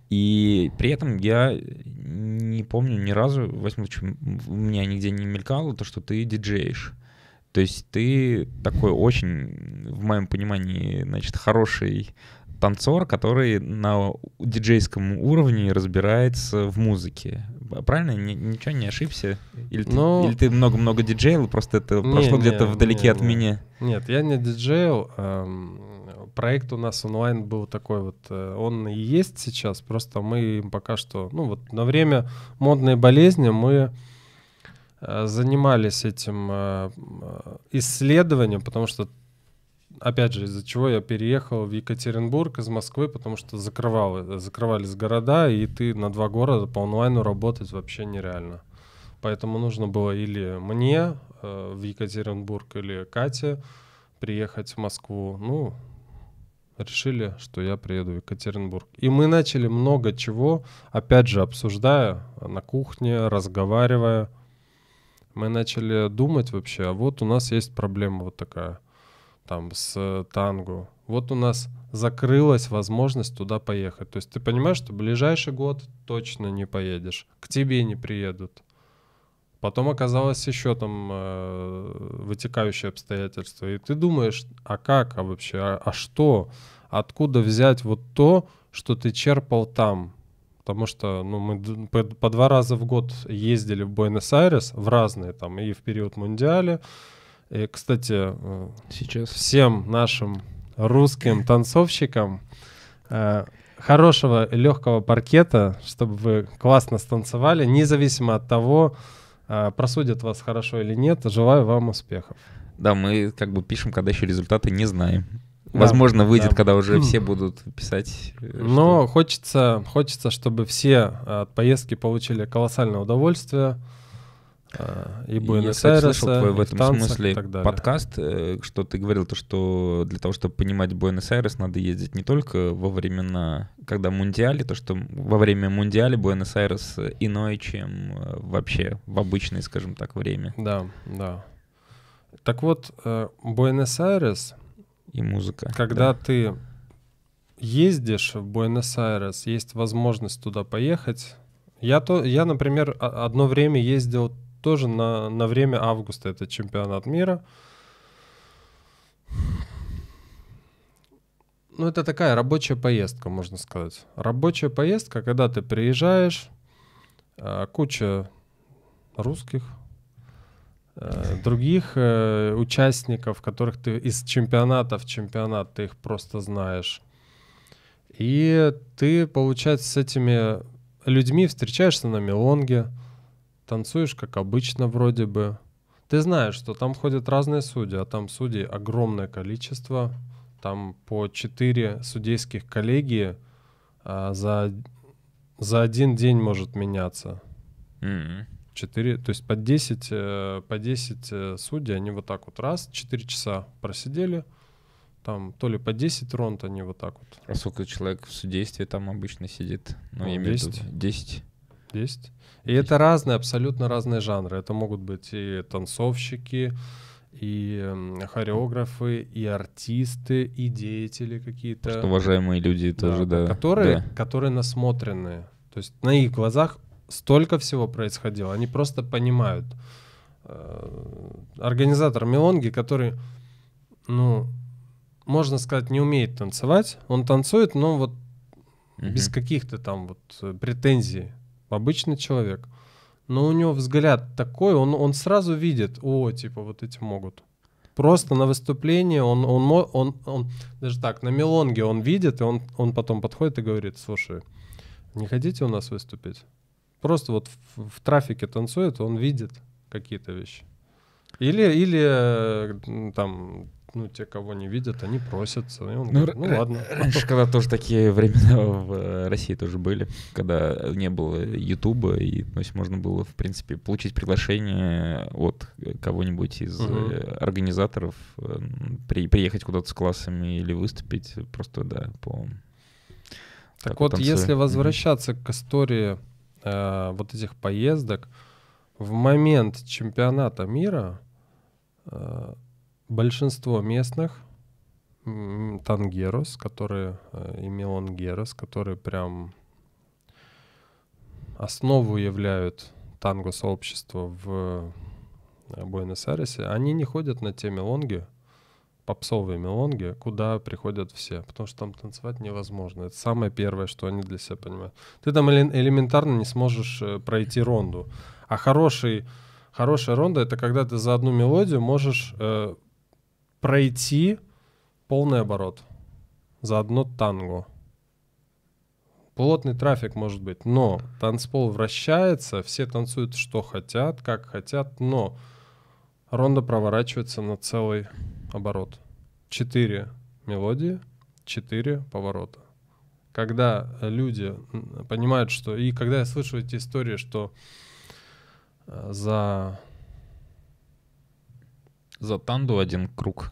Speaker 1: И при этом я не помню ни разу, в восьмом случае, у меня нигде не мелькало то, что ты диджеешь. То есть ты такой очень, в моем понимании, значит, хороший танцор, который на диджейском уровне разбирается в музыке. Правильно? ничего не ошибся? Или ну, ты много-много диджейл, просто это не, прошло где-то вдалеке не, от не. меня?
Speaker 3: Нет, я не диджейл. Эм, проект у нас онлайн был такой вот. Э, он и есть сейчас, просто мы пока что... Ну вот на время модной болезни мы Э, занимались этим э, э, исследованием, потому что, опять же, из-за чего я переехал в Екатеринбург из Москвы, потому что закрывал, закрывались города, и ты на два города по онлайну работать вообще нереально. Поэтому нужно было или мне в Екатеринбург, или Кате приехать в Москву. Ну, решили, что я приеду в Екатеринбург. И мы начали много чего, опять же, обсуждая на кухне, разговаривая мы начали думать вообще, а вот у нас есть проблема вот такая, там, с танго. Вот у нас закрылась возможность туда поехать. То есть ты понимаешь, что ближайший год точно не поедешь, к тебе не приедут. Потом оказалось еще там э, вытекающие обстоятельства. И ты думаешь, а как, а вообще, а, а что, откуда взять вот то, что ты черпал там? потому что ну, мы по, по два раза в год ездили в Буэнос-Айрес, в разные там, и в период Мундиаля. И, кстати, э, Сейчас. всем нашим русским танцовщикам э, хорошего легкого паркета, чтобы вы классно станцевали, независимо от того, э, просудят вас хорошо или нет. Желаю вам успехов.
Speaker 1: Да, мы как бы пишем, когда еще результаты не знаем возможно, выйдет, да. когда уже все хм. будут
Speaker 3: писать. Э, Но что... хочется, хочется, чтобы все э, от поездки получили колоссальное удовольствие. Э, и Буэнос-Айреса, Я слышал твой в этом танцах, смысле подкаст,
Speaker 1: что ты говорил, то, что для того, чтобы понимать Буэнос-Айрес, надо ездить не только во времена, когда Мундиали, то, что во время Мундиали Буэнос-Айрес иной, чем вообще в обычное,
Speaker 3: скажем так, время. Да, да. Так вот, Буэнос-Айрес и музыка. Когда да. ты ездишь в Буэнос-Айрес, есть возможность туда поехать. Я, то, я, например, одно время ездил тоже на, на время августа, это чемпионат мира. Ну, это такая рабочая поездка, можно сказать. Рабочая поездка, когда ты приезжаешь, а, куча русских, Э, других э, участников, которых ты из чемпионата в чемпионат, ты их просто знаешь. И ты, получается, с этими людьми встречаешься на мелонге, танцуешь, как обычно, вроде бы. Ты знаешь, что там ходят разные судьи, а там судей огромное количество. Там по четыре судейских коллегии а, за, за один день может меняться. Mm-hmm. 4, то есть по 10, по 10 судей, они вот так вот раз, 4 часа просидели, там то ли по 10 ронд они вот так вот. А сколько человек в судействе там обычно сидит? Ну, ну 10. 10. 10. И 10. это разные, абсолютно разные жанры. Это могут быть и танцовщики, и хореографы, и артисты, и деятели какие-то. Что уважаемые люди да, тоже, да. Которые, да. которые насмотренные. То есть на их глазах столько всего происходило. Они просто понимают. Э, организатор Мелонги, который, ну, можно сказать, не умеет танцевать, он танцует, но вот угу. без каких-то там вот э, претензий. Обычный человек. Но у него взгляд такой, он, он сразу видит, о, типа, вот эти могут. Просто на выступление он, он, он, он, он даже так, на мелонге он видит, и он, он потом подходит и говорит, слушай, не хотите у нас выступить? просто вот в, в трафике танцует, он видит какие-то вещи. Или, или э, там ну, те, кого не видят, они просятся. И он ну, говорит, ну р- ладно. Раньше, когда тоже такие времена в э, России тоже
Speaker 1: были, когда не было Ютуба, и то есть можно было, в принципе, получить приглашение от кого-нибудь из угу. организаторов эм, при, приехать куда-то с классами или выступить. Просто, да, по... Так, так вот, танцую. если возвращаться
Speaker 3: mm-hmm. к истории э, вот этих поездок в момент чемпионата мира э, большинство местных Тангерос, которые э, и Мелонгерос, которые прям основу являют танго-сообщества в э, Буэнос-Айресе, они не ходят на те мелонги, попсовые мелонги, куда приходят все, потому что там танцевать невозможно. Это самое первое, что они для себя понимают. Ты там элементарно не сможешь э, пройти ронду. А хороший, хорошая ронда — это когда ты за одну мелодию можешь э, пройти полный оборот за одно танго. Плотный трафик может быть, но танцпол вращается, все танцуют что хотят, как хотят, но ронда проворачивается на целый оборот. четыре мелодии, четыре поворота. Когда э, люди понимают, что... И когда я слышу эти истории, что э, за... За танду один круг.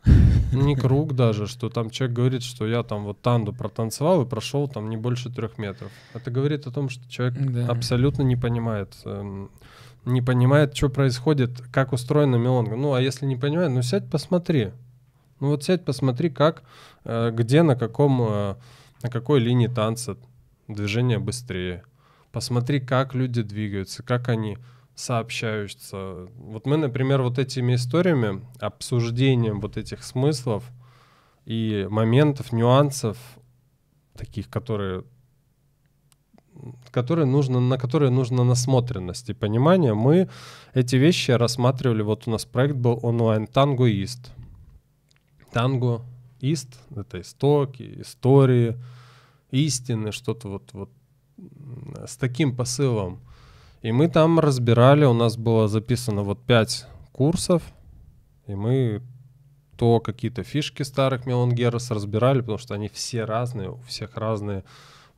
Speaker 3: Не круг даже, что там человек говорит, что я там вот танду протанцевал и прошел там не больше трех метров. Это говорит о том, что человек да. абсолютно не понимает эм, не понимает, что происходит, как устроена мелонга Ну, а если не понимает, ну сядь, посмотри. Ну вот сядь, посмотри, как, э, где, на каком, э, на какой линии танца движение быстрее. Посмотри, как люди двигаются, как они сообщаются. Вот мы, например, вот этими историями, обсуждением вот этих смыслов и моментов, нюансов, таких, которые которые нужно, на которые нужно насмотренность и понимание. Мы эти вещи рассматривали, вот у нас проект был онлайн-тангоист танго, ист — это истоки, истории, истины, что-то вот, вот с таким посылом. И мы там разбирали, у нас было записано вот пять курсов, и мы то какие-то фишки старых Мелангерос разбирали, потому что они все разные, у всех разные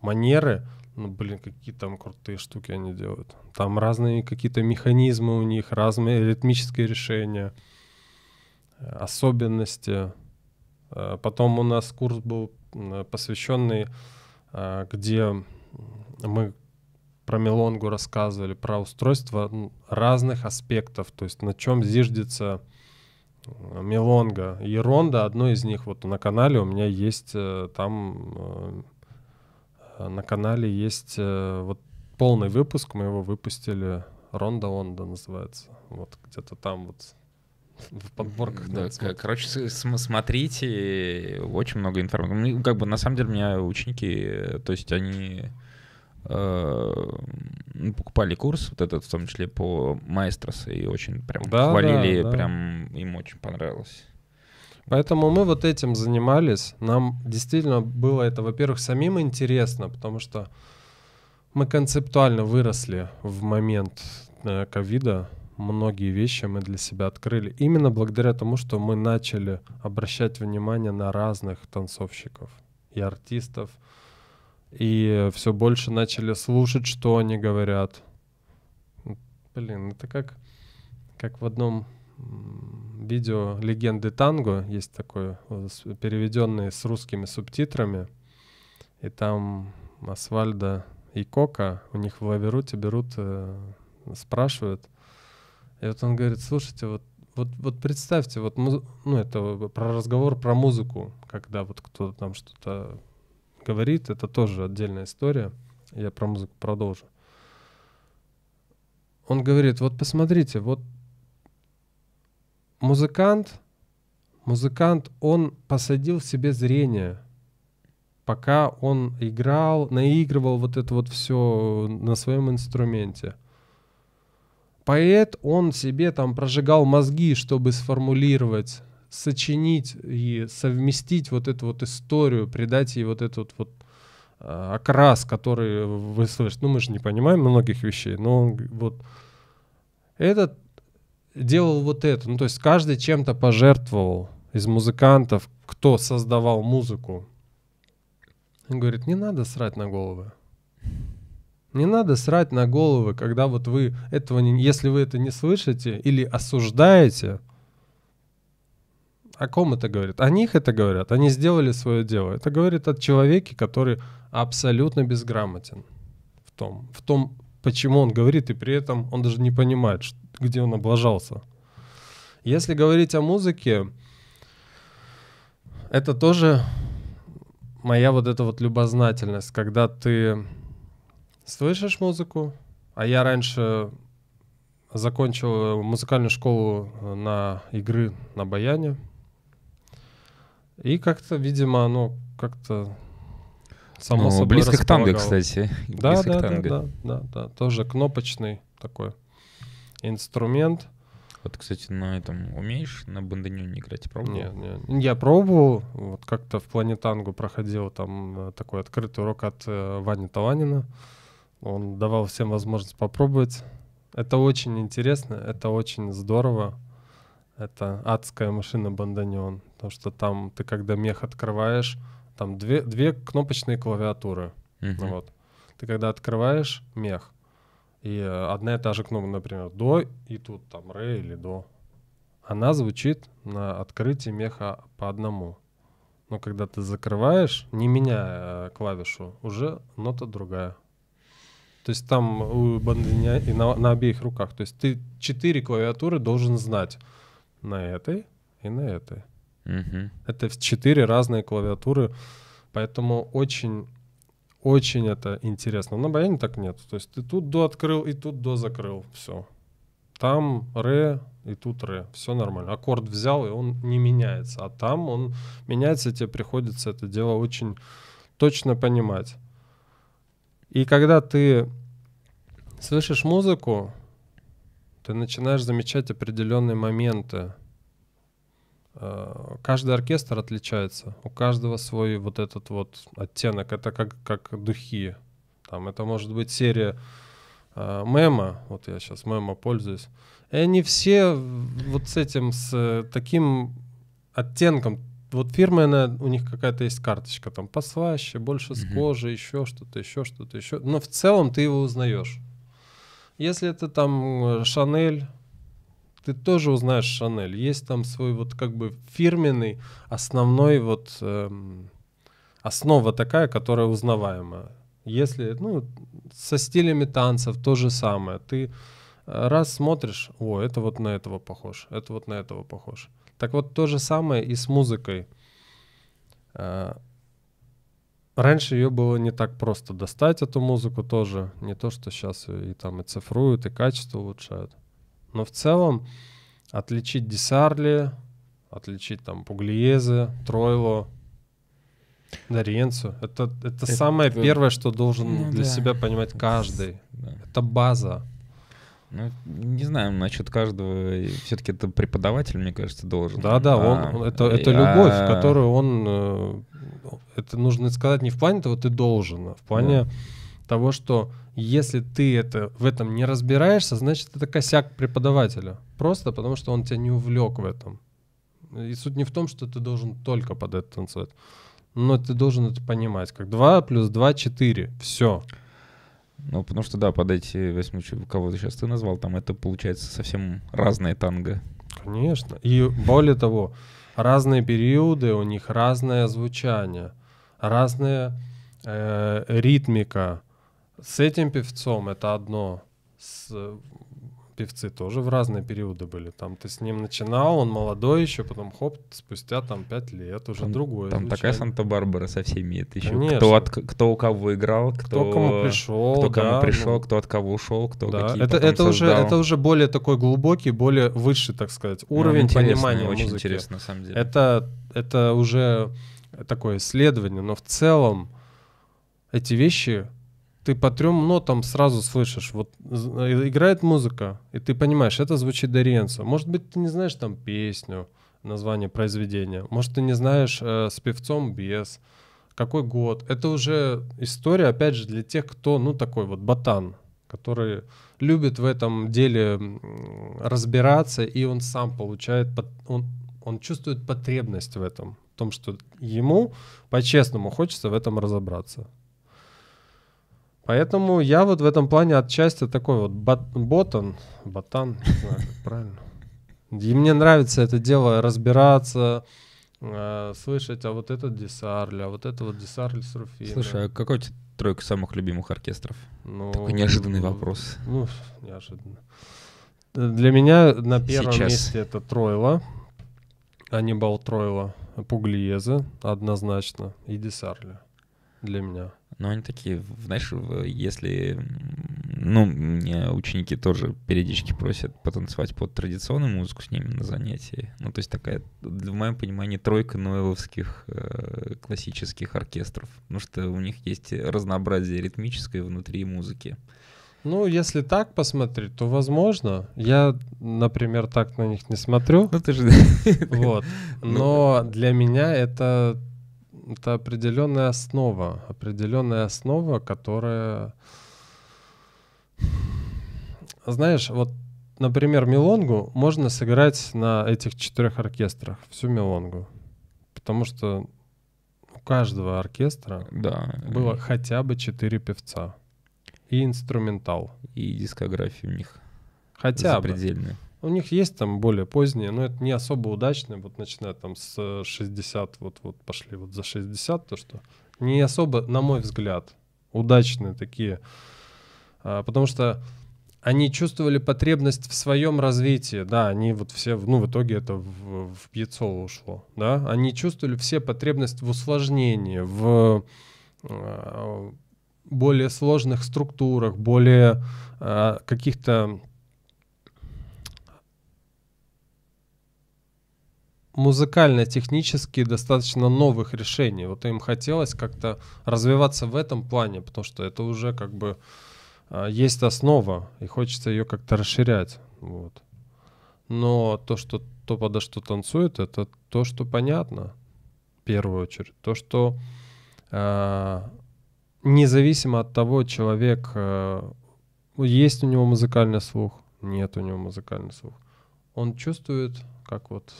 Speaker 3: манеры. Ну, блин, какие там крутые штуки они делают. Там разные какие-то механизмы у них, разные ритмические решения, э, особенности. Э, потом у нас курс был э, посвященный, э, где мы про Мелонгу рассказывали, про устройство разных аспектов, то есть на чем зиждется Мелонга. И Ронда, одно из них вот на канале у меня есть, там на канале есть вот полный выпуск, мы его выпустили, Ронда Онда называется, вот где-то там вот в подборках,
Speaker 1: да. да короче,
Speaker 3: смотрите,
Speaker 1: очень много информации. Ну, как бы на самом деле у меня ученики, э, то есть они э, покупали курс, вот этот в том числе по маэстрос и очень прям да, хвалили, да, да. прям
Speaker 3: им очень понравилось. Поэтому мы вот этим занимались. Нам действительно было это, во-первых, самим интересно, потому что мы концептуально выросли в момент э, ковида. Э, многие вещи мы для себя открыли. Именно благодаря тому, что мы начали обращать внимание на разных танцовщиков и артистов, и все больше начали слушать, что они говорят. Блин, это как, как в одном видео «Легенды танго» есть такое, э, переведенное с русскими субтитрами, и там Асфальда и Кока у них в Лаверуте берут, э, спрашивают, и вот он говорит, слушайте, вот вот, вот представьте, вот ну это про разговор про музыку, когда вот кто то там что-то говорит, это тоже отдельная история. Я про музыку продолжу. Он говорит, вот посмотрите, вот музыкант, музыкант, он посадил в себе зрение, пока он играл, наигрывал вот это вот все на своем инструменте поэт, он себе там прожигал мозги, чтобы сформулировать, сочинить и совместить вот эту вот историю, придать ей вот этот вот э, окрас, который вы слышите. Ну, мы же не понимаем многих вещей, но он вот этот делал вот это. Ну, то есть каждый чем-то пожертвовал из музыкантов, кто создавал музыку. Он говорит, не надо срать на головы. Не надо срать на головы, когда вот вы этого не, если вы это не слышите или осуждаете, о ком это говорит? О них это говорят. Они сделали свое дело. Это говорит о человеке, который абсолютно безграмотен в том, в том, почему он говорит, и при этом он даже не понимает, где он облажался. Если говорить о музыке, это тоже моя вот эта вот любознательность, когда ты слышишь музыку. А я раньше закончил э, музыкальную школу э, на игры на баяне. И как-то, видимо, оно как-то
Speaker 1: само ну, собой близко к танго, кстати. Да,
Speaker 3: да, да, да, да, да, тоже кнопочный такой инструмент. Вот, кстати, на этом умеешь на бандонеоне играть? Пробовал? Нет, нет. Я пробовал, вот как-то в плане танго проходил там э, такой открытый урок от э, Вани Таланина. Он давал всем возможность попробовать. Это очень интересно, это очень здорово. Это адская машина Банданион. Потому что там ты, когда мех открываешь, там две, две кнопочные клавиатуры. Uh-huh. вот. Ты когда открываешь мех, и э, одна и та же кнопка, например, до, и тут там ре или до, она звучит на открытии меха по одному. Но когда ты закрываешь, не меняя э, клавишу, уже нота другая. То есть там у Бандиня и на, на обеих руках. То есть ты четыре клавиатуры должен знать. На этой и на этой. Угу. Это четыре разные клавиатуры. Поэтому очень очень это интересно. На баяне так нет. То есть ты тут до открыл и тут до закрыл. Все. Там ре и тут ре. Все нормально. Аккорд взял, и он не меняется. А там он меняется, и тебе приходится это дело очень точно понимать. И когда ты слышишь музыку, ты начинаешь замечать определенные моменты. Э, каждый оркестр отличается, у каждого свой вот этот вот оттенок. Это как, как духи. Там это может быть серия э, мема, вот я сейчас мема пользуюсь. И они все вот с этим, с э, таким оттенком вот фирма, она, у них какая-то есть карточка, там послаще, больше с кожи, еще что-то, еще что-то, еще. Но в целом ты его узнаешь. Если это там э, Шанель, ты тоже узнаешь Шанель. Есть там свой вот как бы фирменный основной вот эм, основа такая, которая узнаваемая. Если, ну, со стилями танцев то же самое. Ты э, раз смотришь, о, это вот на этого похож, это вот на этого похож. Так вот то же самое и с музыкой. А, раньше ее было не так просто достать, эту музыку тоже. Не то, что сейчас и там и цифруют, и качество улучшают. Но в целом отличить Десарли, отличить там Пуглиезы, Тройло, Дориенцу. Это, это, это самое это... первое, что должен э, для да. себя понимать каждый. Да. Это база.
Speaker 1: Ну, не знаю, насчет каждого. Все-таки это преподаватель, мне кажется, должен. Да, да, а, это, это а... любовь, которую
Speaker 3: он. Э, это нужно сказать не в плане того, ты должен, а в плане да. того, что если ты это, в этом не разбираешься, значит, это косяк преподавателя. Просто потому, что он тебя не увлек в этом. И суть не в том, что ты должен только под это танцевать. Но ты должен это понимать. Как 2 плюс 2 — 4. Все.
Speaker 1: Ну, потому что, да, под эти восьми, кого ты сейчас ты назвал, там это получается совсем разные
Speaker 3: танго. Конечно. И более того, разные периоды, у них разное звучание, разная э, ритмика. С этим певцом это одно, с певцы тоже в разные периоды были. Там ты с ним начинал, он молодой еще, потом хоп, спустя там пять лет уже там, другой. Там звучание. такая
Speaker 1: Санта-Барбара со всеми. Это еще Конечно. кто, от, кто у кого играл, кто, кто кому пришел, кто да, кому пришел, ну, кто от кого ушел, кто да. какие это, это уже Это
Speaker 3: уже более такой глубокий, более высший, так сказать, ну, уровень ну, понимания очень музыки. интересно, на самом деле. Это, это уже такое исследование, но в целом эти вещи ты по трем нотам сразу слышишь, вот э, играет музыка, и ты понимаешь, это звучит Дориенцо. Может быть, ты не знаешь там песню, название произведения, может, ты не знаешь э, с певцом без, какой год. Это уже история, опять же, для тех, кто, ну, такой вот ботан, который любит в этом деле разбираться, и он сам получает, он, он чувствует потребность в этом, в том, что ему по-честному хочется в этом разобраться. Поэтому я вот в этом плане отчасти такой вот бот, ботан, ботан, не знаю, как правильно. И мне нравится это дело разбираться, э, слышать, а вот это Десарль, а вот это вот Десарль с Руфиной. Слушай, а какой у тебя тройка самых любимых оркестров? Ну, Такой неожиданный ну, вопрос. Ну, неожиданно. Э, для меня на первом Сейчас. месте это Тройла, Анибал Тройла, Пуглиеза однозначно и Десарля для меня. Но они такие, знаешь, если...
Speaker 1: Ну, меня ученики тоже периодически просят потанцевать под традиционную музыку с ними на занятии. Ну, то есть такая, в моем понимании, тройка ноэловских э, классических оркестров. Потому что у них есть разнообразие ритмическое внутри
Speaker 3: музыки. Ну, если так посмотреть, то возможно. Я, например, так на них не смотрю. Ну, ты же... Вот. Ну, Но для меня это это определенная основа, определенная основа, которая... Знаешь, вот, например, мелонгу можно сыграть на этих четырех оркестрах, всю мелонгу. Потому что у каждого оркестра да. было хотя бы четыре певца. И инструментал. И дискография у них хотя бы. У них есть там более поздние, но это не особо удачные, вот начиная там с 60, вот, вот пошли вот за 60, то что не особо, на мой взгляд, удачные такие, а, потому что они чувствовали потребность в своем развитии, да, они вот все, ну, в итоге это в, в Пьецова ушло, да, они чувствовали все потребность в усложнении, в а, более сложных структурах, более э, каких-то музыкально-технически достаточно новых решений. Вот им хотелось как-то развиваться в этом плане, потому что это уже как бы а, есть основа, и хочется ее как-то расширять. Вот. Но то, что то, подо что танцует, это то, что понятно в первую очередь. То, что э, независимо от того, человек, э, есть у него музыкальный слух, нет у него музыкальный слух, он чувствует, как вот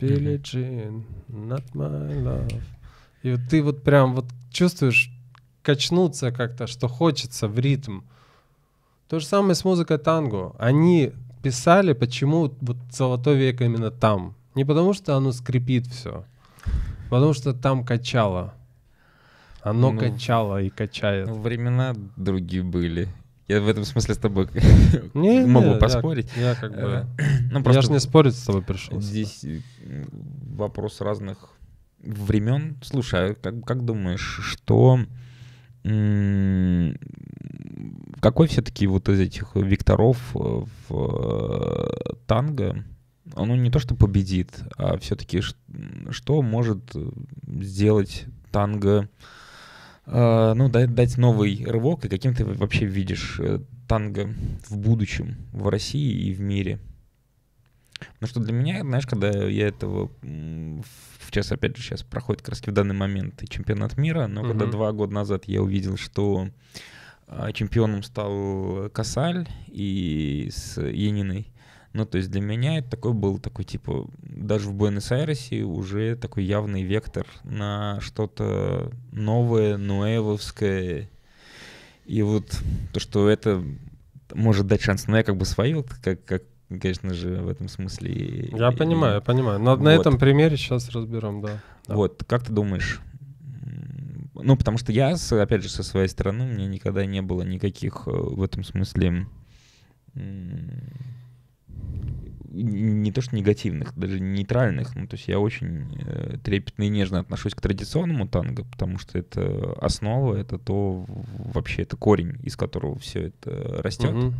Speaker 3: Billie Jean, not my love. И вот ты вот прям вот чувствуешь качнуться как-то, что хочется в ритм. То же самое с музыкой танго. Они писали, почему вот золотой век именно там. Не потому, что оно скрипит все, потому что там качало. Оно ну, качало и качает. Ну, времена другие были. Я в этом смысле с тобой не, могу не, поспорить. Я, я как бы... Э, ну, просто я же не спорить с тобой пришел.
Speaker 1: Здесь э, вопрос разных времен. Слушай, а как, как думаешь, что... Какой все-таки вот из этих векторов э, в танго, он не то что победит, а все-таки что может сделать танго Э, ну, дать, дать новый рывок, и каким ты вообще видишь э, танго в будущем в России и в мире? Ну что для меня, знаешь, когда я этого, в час опять же сейчас проходит как в данный момент чемпионат мира, но угу. когда два года назад я увидел, что а, чемпионом стал Касаль и с Ениной ну, то есть для меня это такой был такой, типа, даже в Буэнос-Айресе уже такой явный вектор на что-то новое, нуэвовское. И вот то, что это может дать шанс, но я как бы свое, как, как конечно же, в этом смысле. Я и, понимаю, я понимаю. Но вот. на этом
Speaker 3: примере сейчас разберем, да.
Speaker 1: Вот, как ты думаешь? Ну, потому что я, опять же, со своей стороны, у меня никогда не было никаких э, в этом смысле не то что негативных, даже нейтральных. Ну, то есть я очень э, трепетно и нежно отношусь к традиционному танго, потому что это основа, это то вообще это корень, из которого все это растет. Угу.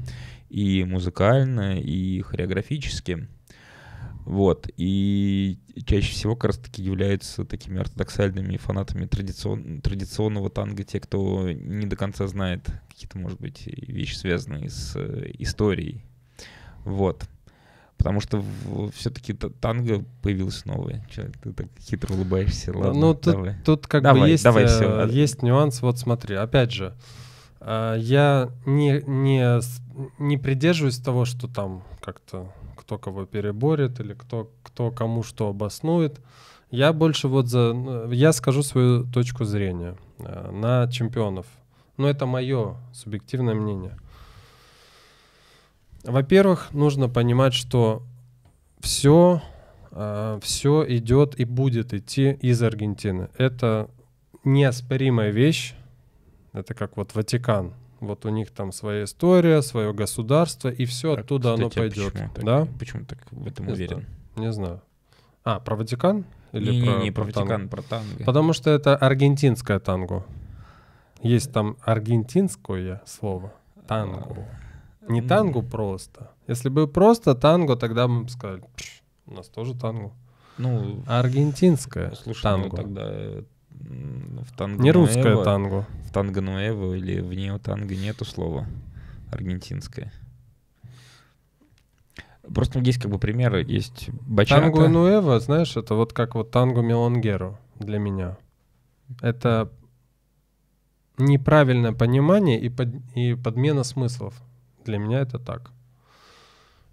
Speaker 1: И музыкально, и хореографически. Вот. И чаще всего как раз таки являются такими ортодоксальными фанатами традицион... традиционного танго те, кто не до конца знает какие-то, может быть, вещи, связанные с э, историей вот. Потому что все-таки танго появился новый. человек, ты так хитро улыбаешься. Ну, Ладно, ну, тут, давай. тут как давай, бы есть, давай, э, все. А
Speaker 3: есть нюанс. Вот смотри, опять же, э, я не, не, не придерживаюсь того, что там как-то кто кого переборет или кто, кто кому что обоснует. Я больше вот за... Ну, я скажу свою точку зрения э, на чемпионов. Но это мое субъективное мнение. Во-первых, нужно понимать, что все, а, все идет и будет идти из Аргентины. Это неоспоримая вещь. Это как вот Ватикан. Вот у них там своя история, свое государство, и все так, оттуда кстати, оно а пойдет. Почему, так, да? почему так в этом не уверен? Знаю, не знаю. А, про Ватикан? Или не, про, не, не, про, про Ватикан, танго? про танго. Потому что это аргентинское танго. Есть там аргентинское слово танго. А, не mm-hmm. просто. Если бы просто танго, тогда мы бы сказали, у нас тоже танго. Ну, а аргентинская слушай, ну танго. Ну, тогда в танго Не русская Нуэва,
Speaker 1: танго. В танго Нуэво или в танго нету слова аргентинское. Просто
Speaker 3: ну, есть как бы примеры, есть бачата. Танго Нуэво, знаешь, это вот как вот танго Мелангеро для меня. Это неправильное понимание и, под, и подмена смыслов для меня это так.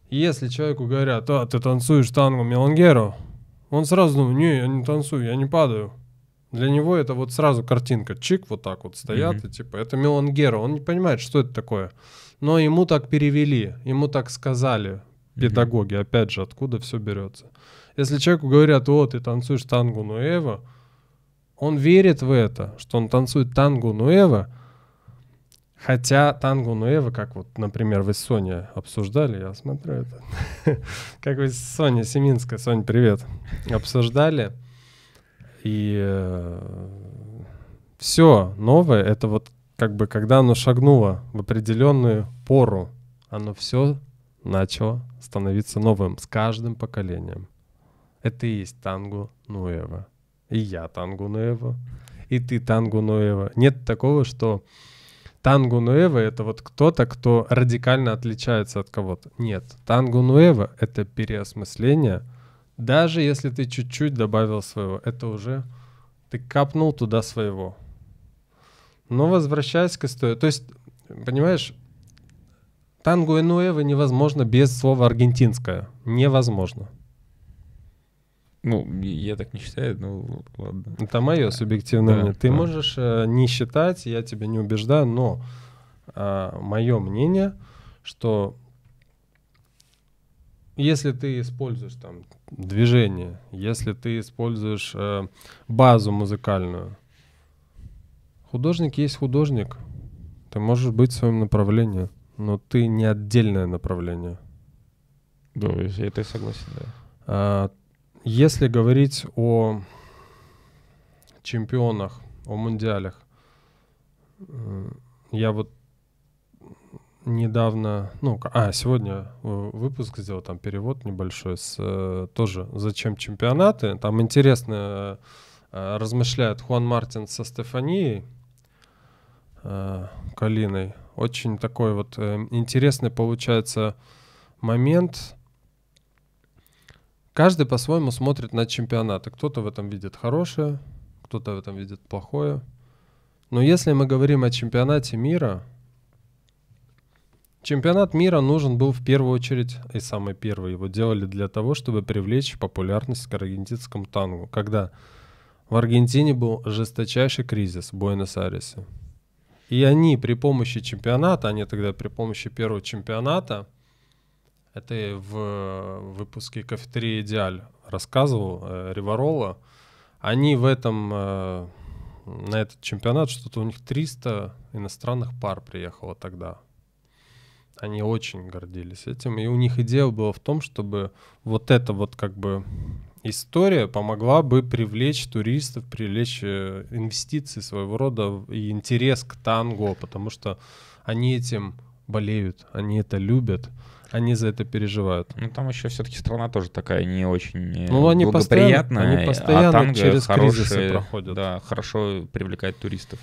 Speaker 3: Если человеку говорят, а, ты танцуешь танго мелангеру, он сразу думает, не, я не танцую, я не падаю. Для него это вот сразу картинка, чик, вот так вот стоят, mm-hmm. и типа, это мелангера, он не понимает, что это такое. Но ему так перевели, ему так сказали педагоги, mm-hmm. опять же, откуда все берется. Если человеку говорят, о, ты танцуешь тангу Нуэва, он верит в это, что он танцует тангу Нуэва, Хотя танго Нуэва, как вот, например, вы с Соней обсуждали, я смотрю это, как вы с Соней Семинской, Соня, привет, обсуждали, и э, все новое, это вот как бы, когда оно шагнуло в определенную пору, оно все начало становиться новым с каждым поколением. Это и есть танго Нуэва. И я танго Нуэва. И ты танго Нуэва. Нет такого, что Тангу Нуэва — это вот кто-то, кто радикально отличается от кого-то. Нет, Тангу Нуэва — это переосмысление. Даже если ты чуть-чуть добавил своего, это уже ты капнул туда своего. Но возвращаясь к истории, то есть, понимаешь, Танго Нуэва невозможно без слова аргентинское. Невозможно. Ну, я так не считаю, ну ладно. Это мое субъективное да, мнение. Ты да. можешь э, не считать, я тебя не убеждаю, но э, мое мнение, что если ты используешь там движение, если ты используешь э, базу музыкальную, художник есть художник, ты можешь быть в своем направлении, но ты не отдельное направление. Да, я это согласен, да. А, если говорить о чемпионах, о мундиалях, э, я вот недавно, ну, а, сегодня э, выпуск сделал, там перевод небольшой с э, тоже «Зачем чемпионаты?». Там интересно размышляет Хуан Мартин со Стефанией Калиной. Очень такой вот интересный получается момент, Каждый по-своему смотрит на чемпионаты. А кто-то в этом видит хорошее, кто-то в этом видит плохое. Но если мы говорим о чемпионате мира, чемпионат мира нужен был в первую очередь, и самый первый его делали для того, чтобы привлечь популярность к аргентинскому тангу, когда в Аргентине был жесточайший кризис в Буэнос-Айресе. И они при помощи чемпионата, они тогда при помощи первого чемпионата это я в выпуске «Кафетерия Идеаль» рассказывал, э, Риварола. Они в этом, э, на этот чемпионат, что-то у них 300 иностранных пар приехало тогда. Они очень гордились этим. И у них идея была в том, чтобы вот эта вот как бы история помогла бы привлечь туристов, привлечь э, инвестиции своего рода и интерес к танго, потому что они этим болеют, они это любят — они за это переживают. Ну, там еще все-таки страна тоже такая не очень э, ну, они благоприятная. А постоянно, они постоянно а танго через хорошие, кризисы
Speaker 1: проходят. Да, хорошо привлекает туристов.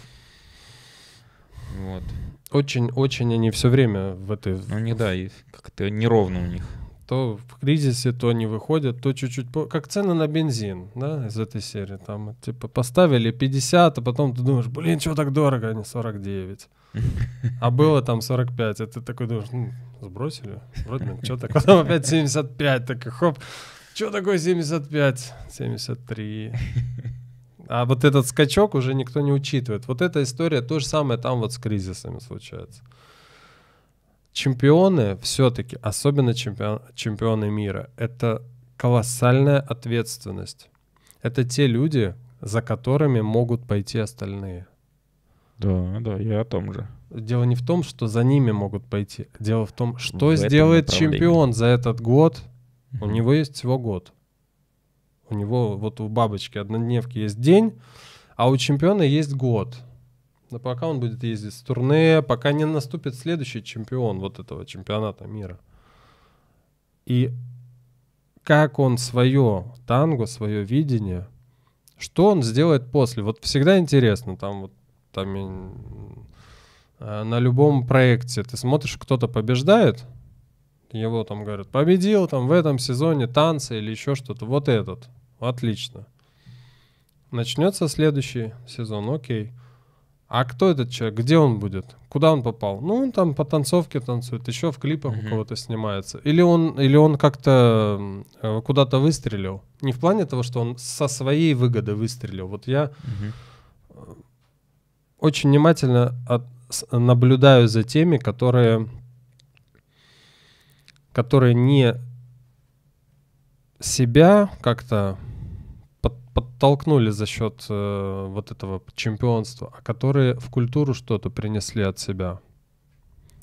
Speaker 3: Вот. Очень-очень они все время в этой... Ну, не да, как-то неровно у них. То в кризисе, то они выходят, то чуть-чуть... Как цены на бензин, да, из этой серии. Там, типа, поставили 50, а потом ты думаешь, блин, что так дорого, а не 49. А было там 45, а ты такой думаешь, ну, сбросили. Вроде что так, потом опять 75, так и хоп. Что такое 75? 73. А вот этот скачок уже никто не учитывает. Вот эта история, то же самое там вот с кризисами случается. Чемпионы все-таки, особенно чемпион, чемпионы мира, это колоссальная ответственность. Это те люди, за которыми могут пойти остальные. Да, да, я о том же дело не в том, что за ними могут пойти. Дело в том, что в сделает чемпион за этот год. У него есть всего год. У него вот у бабочки однодневки есть день, а у чемпиона есть год. Но пока он будет ездить с турне, пока не наступит следующий чемпион вот этого чемпионата мира. И как он свое танго, свое видение, что он сделает после. Вот всегда интересно, там вот там Э, на любом проекте. Ты смотришь, кто-то побеждает, его там говорят, победил там в этом сезоне танцы или еще что-то. Вот этот. Отлично. Начнется следующий сезон, окей. А кто этот человек? Где он будет? Куда он попал? Ну, он там по танцовке танцует, еще в клипах uh-huh. у кого-то снимается. Или он, или он как-то э, куда-то выстрелил. Не в плане того, что он со своей выгоды выстрелил. Вот я uh-huh. очень внимательно от, наблюдаю за теми, которые, которые не себя как-то под, подтолкнули за счет э, вот этого чемпионства, а которые в культуру что-то принесли от себя.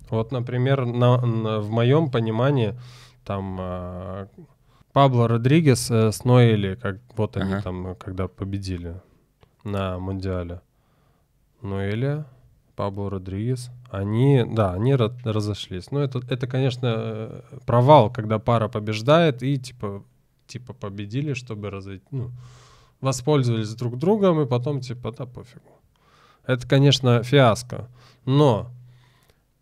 Speaker 3: Вот, например, на, на, в моем понимании, там э, Пабло Родригес э, с Ноэли, как вот ага. они там, э, когда победили на Мундиале. Ноэля. Пабло Родригес, они, да, они разошлись. Но ну, это, это, конечно, провал, когда пара побеждает и типа, типа победили, чтобы разойти, ну, воспользовались друг другом и потом типа, да, пофигу. Это, конечно, фиаско. Но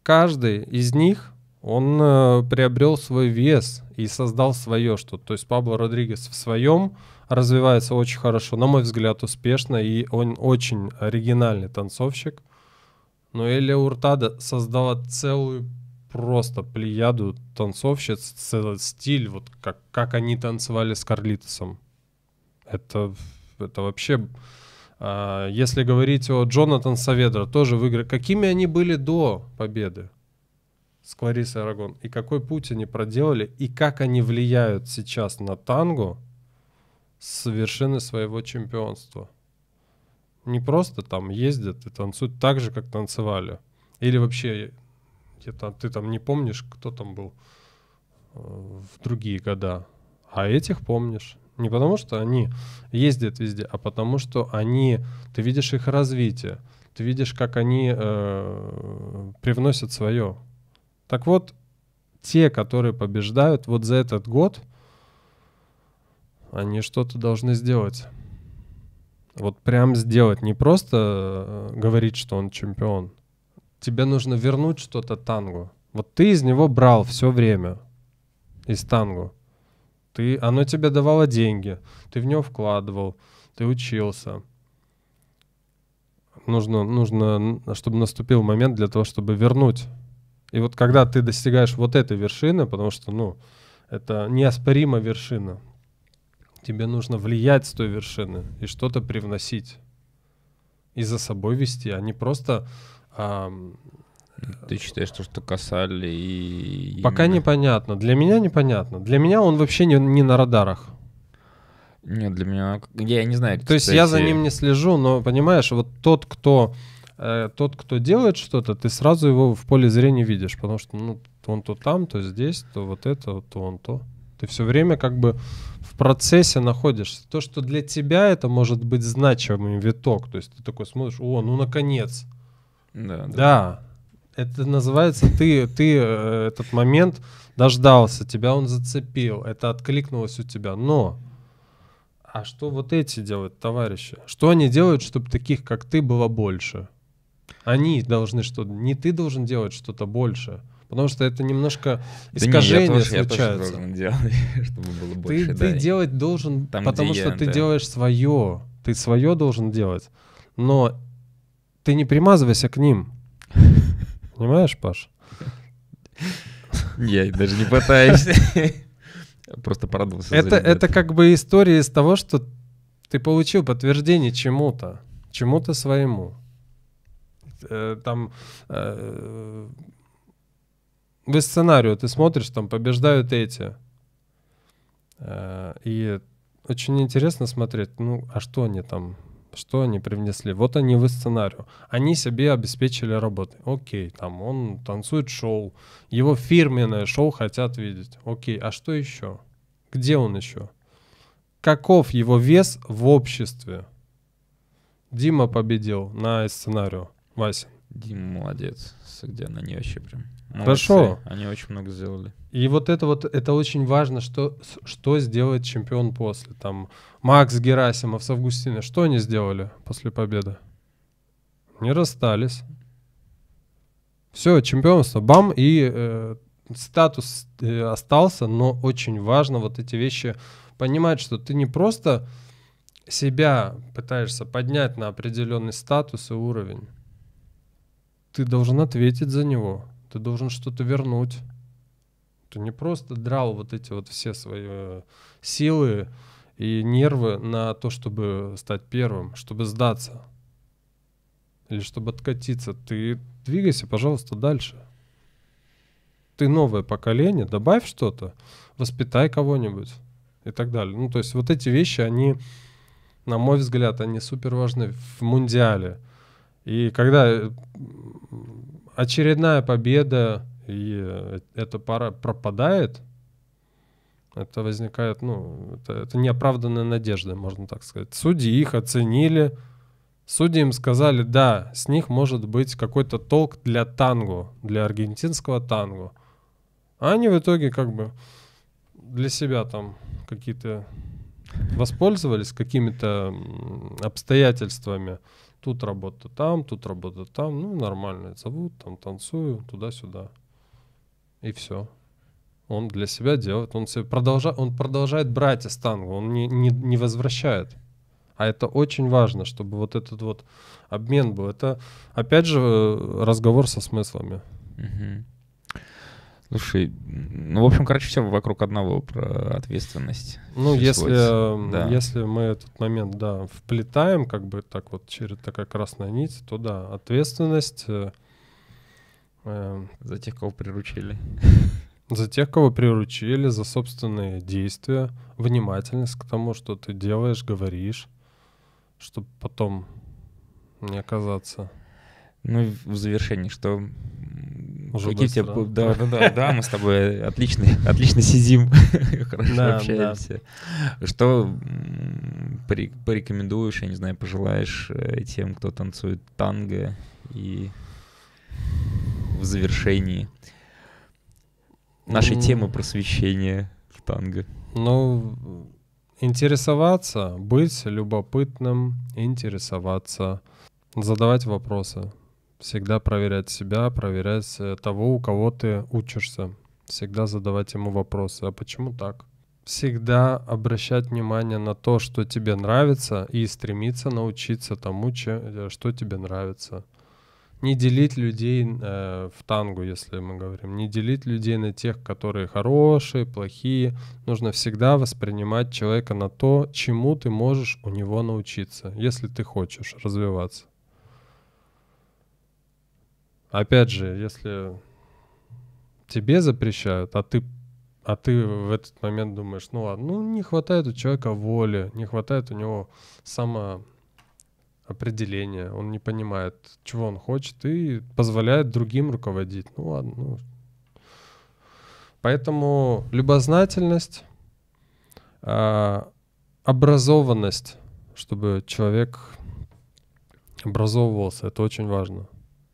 Speaker 3: каждый из них, он э, приобрел свой вес и создал свое что-то. То есть Пабло Родригес в своем развивается очень хорошо, на мой взгляд, успешно, и он очень оригинальный танцовщик – но Эля Уртада создала целую просто плеяду танцовщиц, целый стиль, вот как, как они танцевали с Карлитосом. Это, это вообще... А, если говорить о Джонатан Саведро, тоже в Какими они были до победы с Кларисой Арагон? И какой путь они проделали? И как они влияют сейчас на танго с вершины своего чемпионства? не просто там ездят и танцуют так же, как танцевали. Или вообще, там, ты там не помнишь, кто там был э, в другие года, а этих помнишь. Не потому что они ездят везде, а потому что они, ты видишь их развитие, ты видишь, как они э, привносят свое. Так вот, те, которые побеждают вот за этот год, они что-то должны сделать. Вот прям сделать, не просто э, говорить, что он чемпион. Тебе нужно вернуть что-то тангу. Вот ты из него брал все время, из тангу. Ты, оно тебе давало деньги, ты в него вкладывал, ты учился. Нужно, нужно, чтобы наступил момент для того, чтобы вернуть. И вот когда ты достигаешь вот этой вершины, потому что, ну, это неоспорима вершина, тебе нужно влиять с той вершины и что-то привносить. И за собой вести, а не просто... А, ты считаешь, что, что касали и... Пока именно... непонятно. Для меня непонятно. Для меня он вообще не, не на радарах. Нет, для меня...
Speaker 1: Я не знаю. То есть я за ним не
Speaker 3: слежу, но, понимаешь, вот тот, кто... Э, тот, кто делает что-то, ты сразу его в поле зрения видишь, потому что ну, он то там, то здесь, то вот это, то он то. Ты все время как бы процессе находишься. То, что для тебя это может быть значимый виток. То есть ты такой смотришь, о, ну наконец. Да. да. да. Это называется, ты, ты э, этот момент дождался, тебя он зацепил, это откликнулось у тебя. Но а что вот эти делают, товарищи? Что они делают, чтобы таких, как ты, было больше? Они должны что-то... Не ты должен делать что-то больше, Потому что это немножко искажение да не, я тоже, случается. Я тоже делать, чтобы было больше. Ты, да, ты делать должен, там, потому что я, ты да. делаешь свое. Ты свое должен делать. Но ты не примазывайся к ним. Понимаешь, Паш?
Speaker 2: Я даже не пытаюсь.
Speaker 1: Просто порадовался. Это, это
Speaker 3: как бы история из того, что ты получил подтверждение чему-то, чему-то своему. Э, там э, по сценарию ты смотришь, там побеждают эти. Э, и очень интересно смотреть, ну, а что они там, что они привнесли. Вот они в сценарию. Они себе обеспечили работу Окей, там он танцует шоу, его фирменное шоу хотят видеть. Окей, а что еще? Где он еще? Каков его вес в обществе? Дима победил на сценарию. Вася. Дима молодец. Где на ней вообще прям. Молодцы. Хорошо. Они очень много сделали. И вот это вот, это очень важно, что, что сделает чемпион после. Там Макс Герасимов с Августиной, что они сделали после победы? Не расстались. Все, чемпионство, бам, и э, статус э, остался, но очень важно вот эти вещи понимать, что ты не просто себя пытаешься поднять на определенный статус и уровень, ты должен ответить за него ты должен что-то вернуть. Ты не просто драл вот эти вот все свои э, силы и нервы на то, чтобы стать первым, чтобы сдаться или чтобы откатиться. Ты двигайся, пожалуйста, дальше. Ты новое поколение, добавь что-то, воспитай кого-нибудь и так далее. Ну, то есть вот эти вещи, они, на мой взгляд, они супер важны в мундиале. И когда э, очередная победа, и э, эта пара пропадает, это возникает, ну, это, это неоправданная надежда, можно так сказать. Судьи их оценили, судьи им сказали, да, с них может быть какой-то толк для танго, для аргентинского танго. А они в итоге как бы для себя там какие-то воспользовались какими-то обстоятельствами. Тут работа там, тут работа там. Ну, нормально. Зовут, там танцую, туда-сюда. И все. Он для себя делает. Он, себе продолжа, он продолжает брать из танго. Он не, не, не возвращает. А это очень важно, чтобы вот этот вот обмен был. Это, опять же, э, разговор со смыслами. Угу. Слушай, ну, в общем, короче, все вокруг одного про
Speaker 1: ответственность. Ну, если, да. если
Speaker 3: мы этот момент, да, вплетаем, как бы так вот через такая красная нить, то да, ответственность... э, э за тех, кого приручили. За тех, кого приручили, за собственные действия, внимательность к тому, что ты делаешь, говоришь, чтобы потом не оказаться.
Speaker 1: Ну, в завершении, что уже Какие тебе... Да, да, да, да, мы с тобой отлично, отлично сидим, хорошо да, общаемся. Да. Что порекомендуешь, я не знаю, пожелаешь э, тем, кто танцует танго и в завершении нашей темы просвещения в танго?
Speaker 3: Ну, интересоваться, быть любопытным, интересоваться, задавать вопросы. Всегда проверять себя, проверять э, того, у кого ты учишься. Всегда задавать ему вопросы, а почему так? Всегда обращать внимание на то, что тебе нравится, и стремиться научиться тому, э, что тебе нравится. Не делить людей э, в тангу, если мы говорим, не делить людей на тех, которые хорошие, плохие. Нужно всегда воспринимать человека на то, чему ты можешь у него научиться, если ты хочешь развиваться опять же, если тебе запрещают, а ты а ты в этот момент думаешь, ну ладно, ну не хватает у человека воли, не хватает у него самоопределения, он не понимает, чего он хочет и позволяет другим руководить. Ну ладно, ну. Поэтому любознательность, а, образованность, чтобы человек образовывался, это очень важно,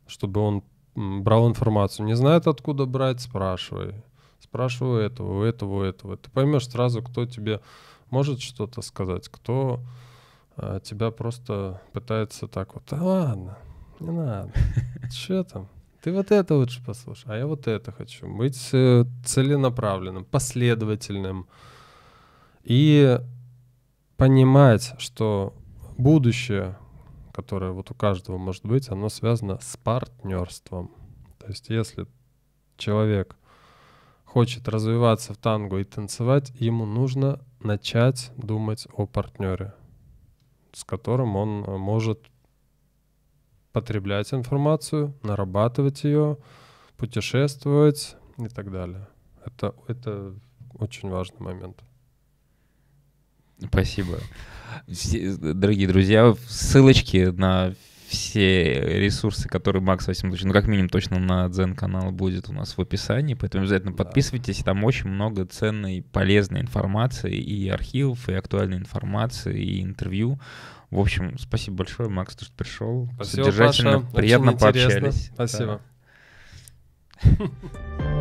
Speaker 3: чтобы он брал информацию. Не знает, откуда брать, спрашивай. Спрашивай этого, этого, этого. Ты поймешь сразу, кто тебе может что-то сказать, кто а, тебя просто пытается так вот, да ладно, не надо, что там? Ты вот это лучше послушай, а я вот это хочу. Быть целенаправленным, последовательным и понимать, что будущее которое вот у каждого может быть, оно связано с партнерством. То есть если человек хочет развиваться в танго и танцевать, ему нужно начать думать о партнере, с которым он э, может потреблять информацию, нарабатывать ее, путешествовать и так далее. Это, это очень важный момент.
Speaker 1: Спасибо. Все, дорогие друзья, ссылочки на все ресурсы, которые Макс во всем случае, ну как минимум точно на Дзен-канал будет у нас в описании, поэтому обязательно подписывайтесь, там очень много ценной, полезной информации и архивов, и актуальной информации, и интервью. В общем, спасибо большое, Макс, что пришел. Спасибо, Содержательно, Паша. приятно очень пообщались. Спасибо.
Speaker 2: Да.